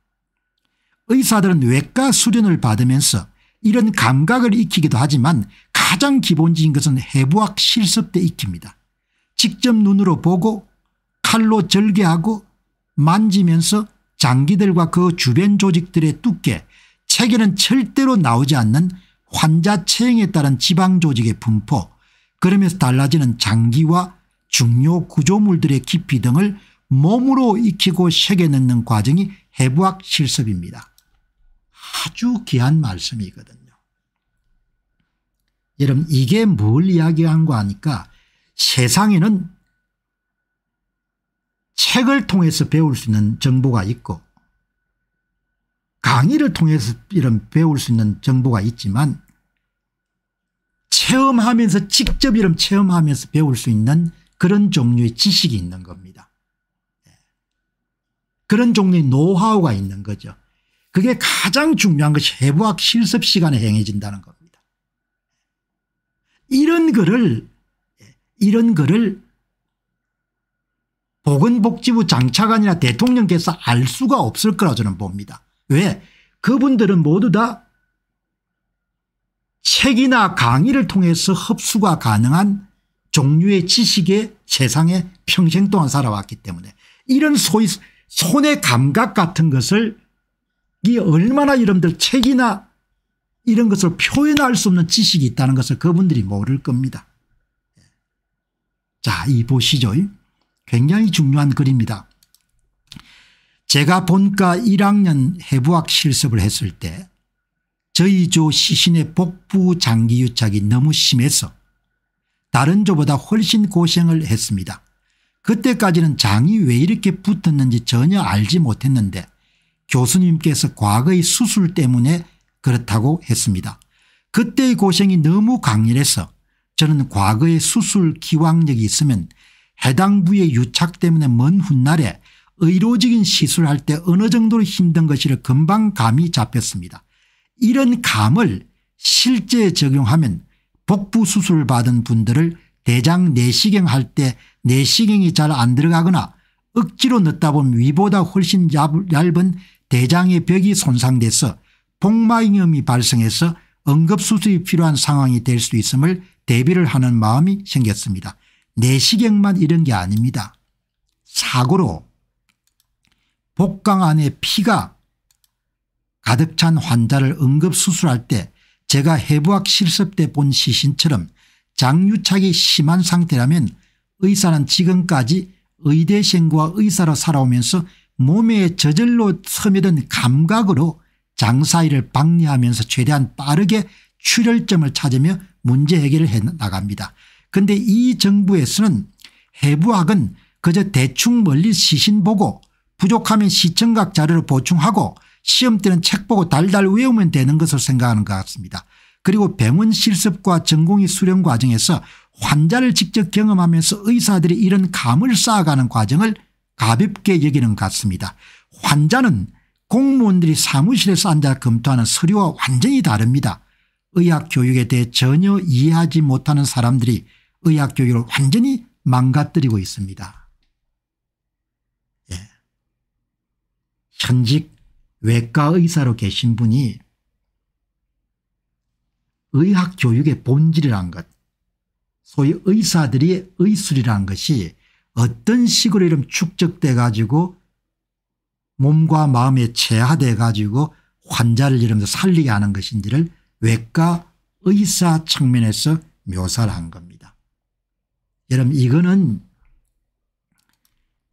의사들은 외과 수련을 받으면서 이런 감각을 익히기도 하지만 가장 기본적인 것은 해부학 실습 때 익힙니다. 직접 눈으로 보고 칼로 절개하고 만지면서 장기들과 그 주변 조직들의 두께 체계는 절대로 나오지 않는 환자 체형에 따른 지방조직의 분포 그러면서 달라지는 장기와 중요 구조물들의 깊이 등을 몸으로 익히고 새겨 넣는 과정이 해부학 실습입니다. 아주 귀한 말씀이거든요. 여러분 이게 뭘 이야기한 거 아니까 세상에는 책을 통해서 배울 수 있는 정보가 있고 강의를 통해서 이런 배울 수 있는 정보가 있지만 체험하면서 직접 이런 체험하면서 배울 수 있는 그런 종류의 지식이 있는 겁니다. 예. 그런 종류의 노하우가 있는 거죠. 그게 가장 중요한 것이 해부학 실습 시간에 행해진다는 겁니다. 이런 글을 예, 이런 글을 보건복지부 장차관이나 대통령께서 알 수가 없을 거라 저는 봅니다. 왜? 그분들은 모두 다 책이나 강의를 통해서 흡수가 가능한 종류의 지식에 세상에 평생 동안 살아왔기 때문에 이런 소위 손의 감각 같은 것을 이 얼마나 여러분들 책이나 이런 것을 표현할 수 없는 지식이 있다는 것을 그분들이 모를 겁니다. 자, 이 보시죠. 굉장히 중요한 글입니다. 제가 본과 1학년 해부학 실습을 했을 때 저희 조 시신의 복부 장기 유착이 너무 심해서 다른 조보다 훨씬 고생을 했습니다. 그때까지는 장이 왜 이렇게 붙었는지 전혀 알지 못했는데 교수님께서 과거의 수술 때문에 그렇다고 했습니다. 그때의 고생이 너무 강렬해서 저는 과거의 수술 기왕력이 있으면 해당 부의 유착 때문에 먼 훗날에 의료적인 시술할 때 어느 정도로 힘든 것이를 금방 감이 잡혔습니다. 이런 감을 실제 적용하면 복부 수술 을 받은 분들을 대장 내시경 할 때 내시경이 잘 안 들어가거나 억지로 넣다 보면 위보다 훨씬 얇은 대장의 벽이 손상돼서 복막염이 발생해서 응급수술이 필요한 상황이 될 수 있음을 대비를 하는 마음이 생겼습니다. 내시경만 이런 게 아닙니다. 사고로 복강 안에 피가 가득 찬 환자를 응급수술할 때 제가 해부학 실습 때 본 시신처럼 장유착이 심한 상태라면 의사는 지금까지 의대생과 의사로 살아오면서 몸에 저절로 스며든 감각으로 장사일을 방해하면서 최대한 빠르게 출혈점을 찾으며 문제 해결을 해나갑니다. 그런데 이 정부에서는 해부학은 그저 대충 멀리 시신 보고 부족하면 시청각 자료를 보충하고 시험 때는 책 보고 달달 외우면 되는 것을 생각하는 것 같습니다. 그리고 병원 실습과 전공의 수련 과정에서 환자를 직접 경험하면서 의사들이 이런 감을 쌓아가는 과정을 가볍게 여기는 것 같습니다. 환자는 공무원들이 사무실에서 앉아 검토하는 서류와 완전히 다릅니다. 의학 교육에 대해 전혀 이해하지 못하는 사람들이 의학 교육을 완전히 망가뜨리고 있습니다. 현직 외과 의사로 계신 분이 의학 교육의 본질이란 것 소위 의사들이 의술이란 것이 어떤 식으로 이런 축적돼 가지고 몸과 마음에 체화돼 가지고 환자를 이러면서 살리게 하는 것인지를 외과 의사 측면에서 묘사를 한 겁니다. 여러분 이거는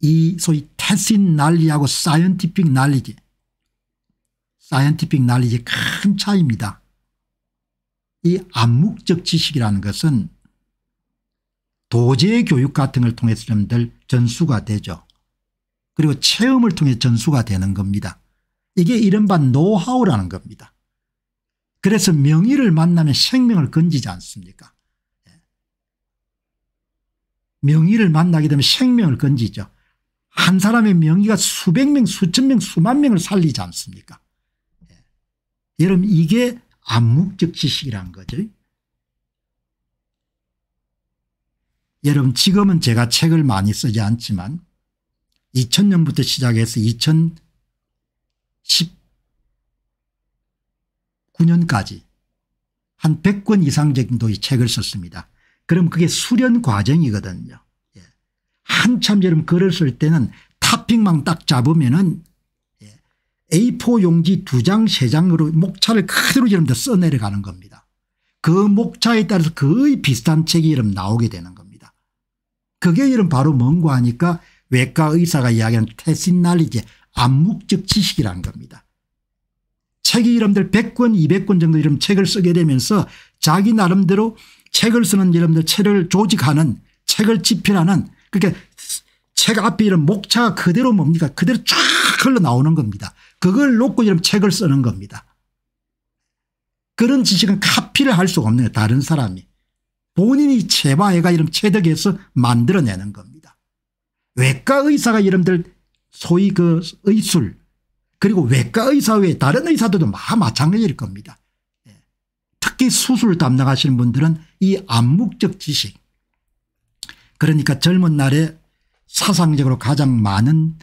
이 소위 테신 난리하고 사이언티픽 난리지. 사이언티픽 난리지 큰 차이입니다. 이 암묵적 지식이라는 것은 도제 교육 같은 걸 통해서 들 전수가 되죠. 그리고 체험을 통해 전수가 되는 겁니다. 이게 이른바 노하우라는 겁니다. 그래서 명의를 만나면 생명을 건지지 않습니까 예. 명의를 만나게 되면 생명을 건지죠. 한 사람의 명의가 수백 명 수천 명 수만 명을 살리지 않습니까 예. 여러분 이게 암묵적 지식이란 거죠. 여러분 지금은 제가 책을 많이 쓰지 않지만 2000년부터 시작해서 2019년까지 한 100권 이상 정도의 책을 썼습니다. 그럼 그게 수련 과정이거든요. 한참 여름 글을 쓸 때는 탑핑만 딱 잡으면은 예, A4 용지 두 장, 세 장으로 목차를 그대로 이름 다 써내려가는 겁니다. 그 목차에 따라서 거의 비슷한 책이 이름 나오게 되는 겁니다. 그게 이름 바로 뭔고 하니까 외과 의사가 이야기하는 테신날리지 암묵적 지식이라는 겁니다. 책이 이름들 100권 200권 정도 이름 책을 쓰게 되면서 자기 나름대로 책을 쓰는 이름들 책을 조직하는 책을 집필하는 그러니까 책 앞에 이런 목차가 그대로 뭡니까 그대로 쫙 흘러나오는 겁니다. 그걸 놓고 이런 책을 쓰는 겁니다. 그런 지식은 카피를 할 수가 없는 거예요. 다른 사람이. 본인이 체바해가 이런 체득해서 만들어내는 겁니다. 외과 의사가 이름들 소위 그 의술 그리고 외과 의사 외에 다른 의사들도 마찬가지일 겁니다. 예. 특히 수술 담당하시는 분들은 이 암묵적 지식 그러니까 젊은 날에 사상적으로 가장 많은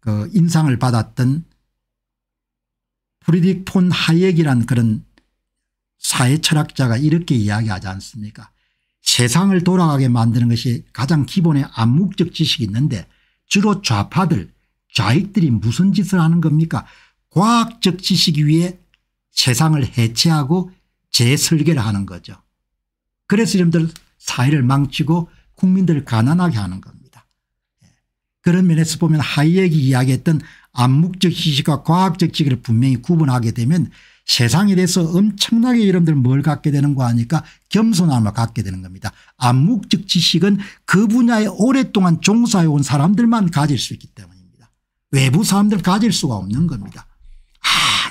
그 인상을 받았던 프리딕 폰 하이εκ이란 그런 사회 철학자가 이렇게 이야기하지 않습니까 세상을 돌아가게 만드는 것이 가장 기본의 암묵적 지식이 있는데 주로 좌파들 좌익들이 무슨 짓을 하는 겁니까 과학적 지식 위에 세상을 해체하고 재설계를 하는 거죠. 그래서 여러분들 사회를 망치고 국민들을 가난하게 하는 겁니다. 예. 그런 면에서 보면 하이에이 이야기했던 암묵적 지식과 과학적 지식을 분명히 구분하게 되면 세상에 대해서 엄청나게 여러분들 뭘 갖게 되는 거 아니까 겸손함을 갖게 되는 겁니다. 암묵적 지식은 그 분야에 오랫동안 종사해온 사람들만 가질 수 있기 때문입니다. 외부 사람들 가질 수가 없는 겁니다.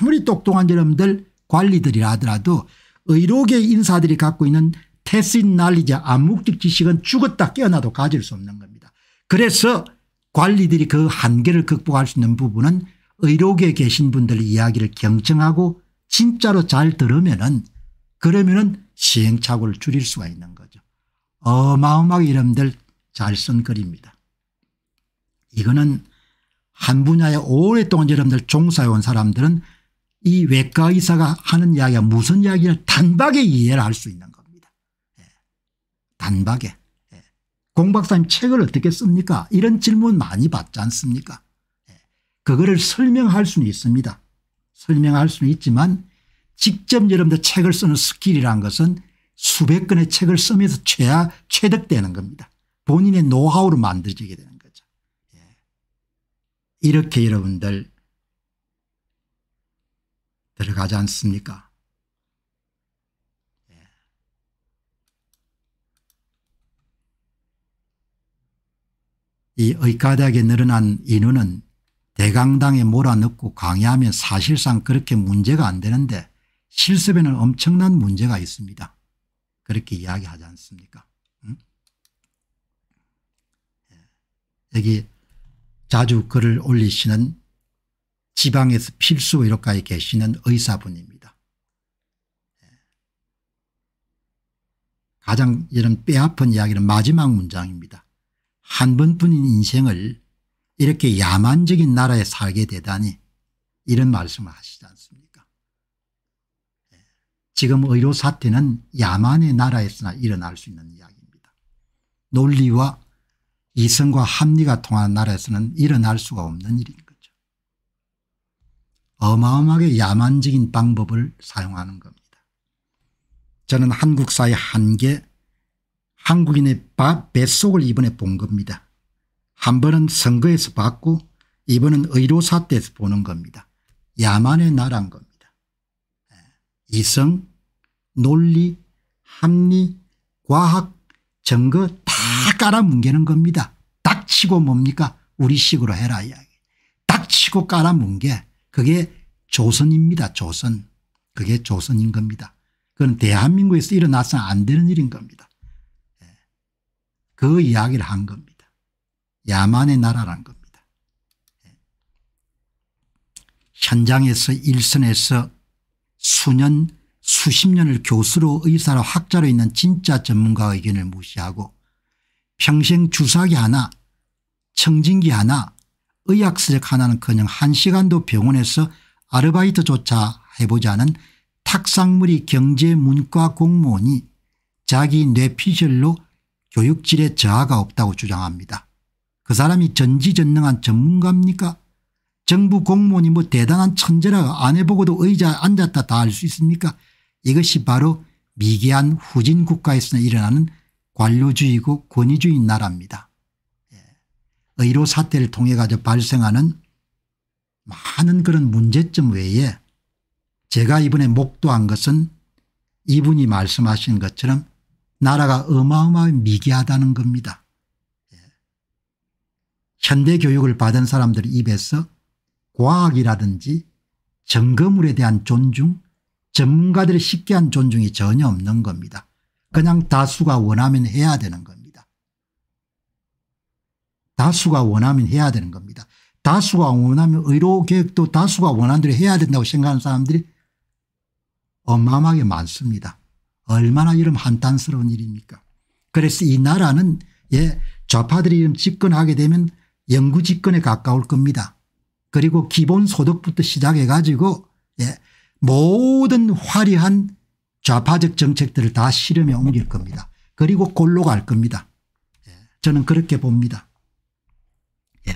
아무리 똑똑한 여러분들 관리들이라 하더라도 의료계 인사들이 갖고 있는 태인 날리자 암묵적 지식은 죽었다 깨어나도 가질 수 없는 겁니다. 그래서 관리들이 그 한계를 극복할 수 있는 부분은 의료계에 계신 분들 이야기를 경청하고 진짜로 잘 들으면은 그러면은 시행착오를 줄일 수가 있는 거죠. 어마어마하게 이름들 잘 쓴 글입니다. 이거는 한 분야에 오랫동안 여러분들 종사해온 사람들은 이 외과 의사가 하는 이야기가 무슨 이야기를 단박에 이해를 할 수 있는 단박에 예. 공 박사님 책을 어떻게 씁니까 이런 질문 많이 받지 않습니까 예. 그거를 설명할 수는 있습니다. 설명할 수는 있지만 직접 여러분들 책을 쓰는 스킬이란 것은 수백 건의 책을 쓰면서 최하, 최득되는 겁니다. 본인의 노하우로 만들어지게 되는 거죠. 예. 이렇게 여러분들 들어가지 않습니까 이의가학에 늘어난 인원은 대강당에 몰아넣고 강의하면 사실상 그렇게 문제가 안 되는데 실습에는 엄청난 문제가 있습니다. 그렇게 이야기하지 않습니까 응? 예. 여기 자주 글을 올리시는 지방에서 필수 의료과에 계시는 의사분입니다. 예. 가장 이런 뼈아픈 이야기는 마지막 문장입니다. 한 번뿐인 인생을 이렇게 야만적인 나라에 살게 되다니 이런 말씀을 하시지 않습니까 예. 지금 의료 사태는 야만의 나라에서나 일어날 수 있는 이야기입니다. 논리와 이성과 합리가 통하는 나라에서는 일어날 수가 없는 일인 거죠. 어마어마하게 야만적인 방법을 사용하는 겁니다. 저는 한국 사의 한계 한국인의 밥 뱃속을 이번에 본 겁니다. 한 번은 선거에서 봤고 이번은 의료사 때에서 보는 겁니다. 야만의 나라인 겁니다. 예. 이성 논리 합리 과학 증거 다 깔아뭉개는 겁니다. 닥치고 뭡니까 우리 식으로 해라 이야기. 닥치고 깔아뭉개 그게 조선입니다. 조선. 그게 조선인 겁니다. 그건 대한민국에서 일어나서 안 되는 일인 겁니다. 그 이야기를 한 겁니다. 야만의 나라란 겁니다. 현장에서 일선에서 수년 수십 년을 교수로 의사로 학자로 있는 진짜 전문가 의견을 무시하고 평생 주사기 하나 청진기 하나 의학수적 하나는 그냥 한 시간도 병원에서 아르바이트조차 해보지 않은 탁상물이 경제문과 공무원이 자기 뇌피셜로 교육질의 저하가 없다고 주장합니다. 그 사람이 전지전능한 전문가입니까? 정부 공무원이 뭐 대단한 천재라 안 해보고도 의자 앉았다 다 알 수 있습니까? 이것이 바로 미개한 후진 국가에서 일어나는 관료주의고 권위주의 나라입니다. 예. 의료 사태를 통해 가지고 발생하는 많은 그런 문제점 외에 제가 이번에 목도한 것은 이분이 말씀하신 것처럼 나라가 어마어마하게 미개하다는 겁니다. 예. 현대 교육을 받은 사람들 입에서 과학이라든지 점검물에 대한 존중 전문가들이 쉽게 한 존중이 전혀 없는 겁니다. 그냥 다수가 원하면 해야 되는 겁니다. 다수가 원하면 해야 되는 겁니다. 다수가 원하면 의료계획도 다수가 원한 대로 해야 된다고 생각하는 사람들이 어마어마하게 많습니다. 얼마나 이런 한탄스러운 일입니까 그래서 이 나라는 예 좌파들이 이런 집권하게 되면 영구 집권에 가까울 겁니다. 그리고 기본소득부터 시작해 가지고 예 모든 화려한 좌파적 정책들을 다 실험에 옮길 겁니다. 그리고 골로 갈 겁니다. 예. 저는 그렇게 봅니다. 예.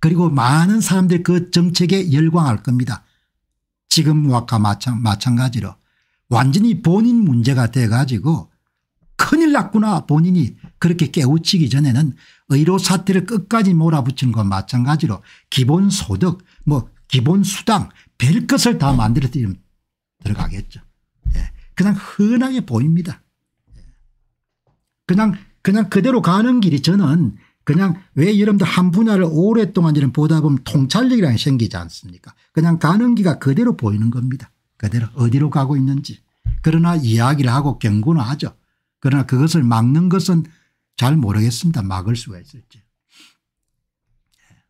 그리고 많은 사람들이 그 정책에 열광할 겁니다. 지금과 뭐 마찬, 가지로 완전히 본인 문제가 돼가지고 큰일 났구나 본인이 그렇게 깨우치기 전에는 의료 사태를 끝까지 몰아붙이는 것 마찬가지로 기본소득 뭐 기본수당 별 것을 다 만들어드리면 들어가겠죠. 예. 그냥 흔하게 보입니다. 예. 그냥 그냥 그대로 가는 길이 저는 그냥 왜 여러분들 한 분야를 오랫동안 이런 보다 보면 통찰력이라는 게 생기지 않습니까 그냥 가는 길이 그대로 보이는 겁니다. 그대로 어디로 가고 있는지. 그러나 이야기를 하고 경고는 하죠. 그러나 그것을 막는 것은 잘 모르겠습니다. 막을 수가 있을지. 예.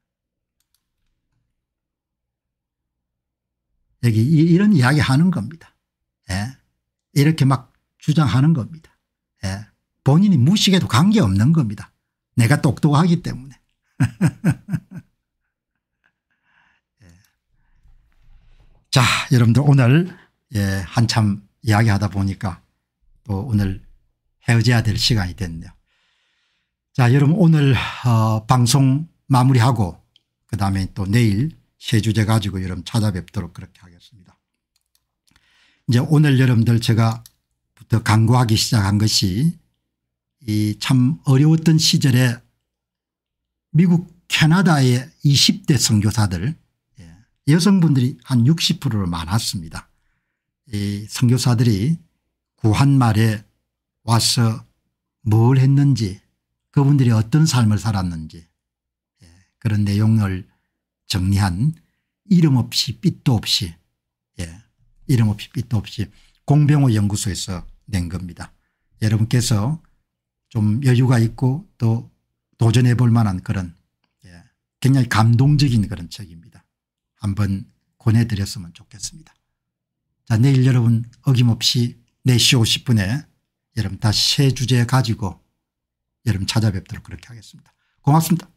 여기 이런 이야기 하는 겁니다. 예. 이렇게 막 주장하는 겁니다. 예. 본인이 무식해도 관계없는 겁니다. 내가 똑똑하기 때문에. 예. 자 여러분들 오늘 예, 한참 이야기하다 보니까 또 오늘 헤어져야 될 시간이 됐네요. 자 여러분 오늘 어, 방송 마무리하고 그다음에 또 내일 세 주제 가지고 여러분 찾아뵙도록 그렇게 하겠습니다. 이제 오늘 여러분들 제가 부터 강구하기 시작한 것이 이참 어려웠던 시절에 미국 캐나다의 20대 선교사들 예, 여성분들이 한 60%로 많았습니다. 이 선교사들이 구한 말에 와서 뭘 했는지 그분들이 어떤 삶을 살았는지 예, 그런 내용을 정리한 이름 없이 빛도 없이 예, 이름 없이 빛도 없이 공병호 연구소에서 낸 겁니다. 여러분께서 좀 여유가 있고 또 도전해 볼 만한 그런 예, 굉장히 감동적인 그런 책입니다. 한번 권해드렸으면 좋겠습니다. 자 내일 여러분 어김없이 4시 50분에 여러분 다시 새 주제 가지고 여러분 찾아뵙도록 그렇게 하겠습니다. 고맙습니다.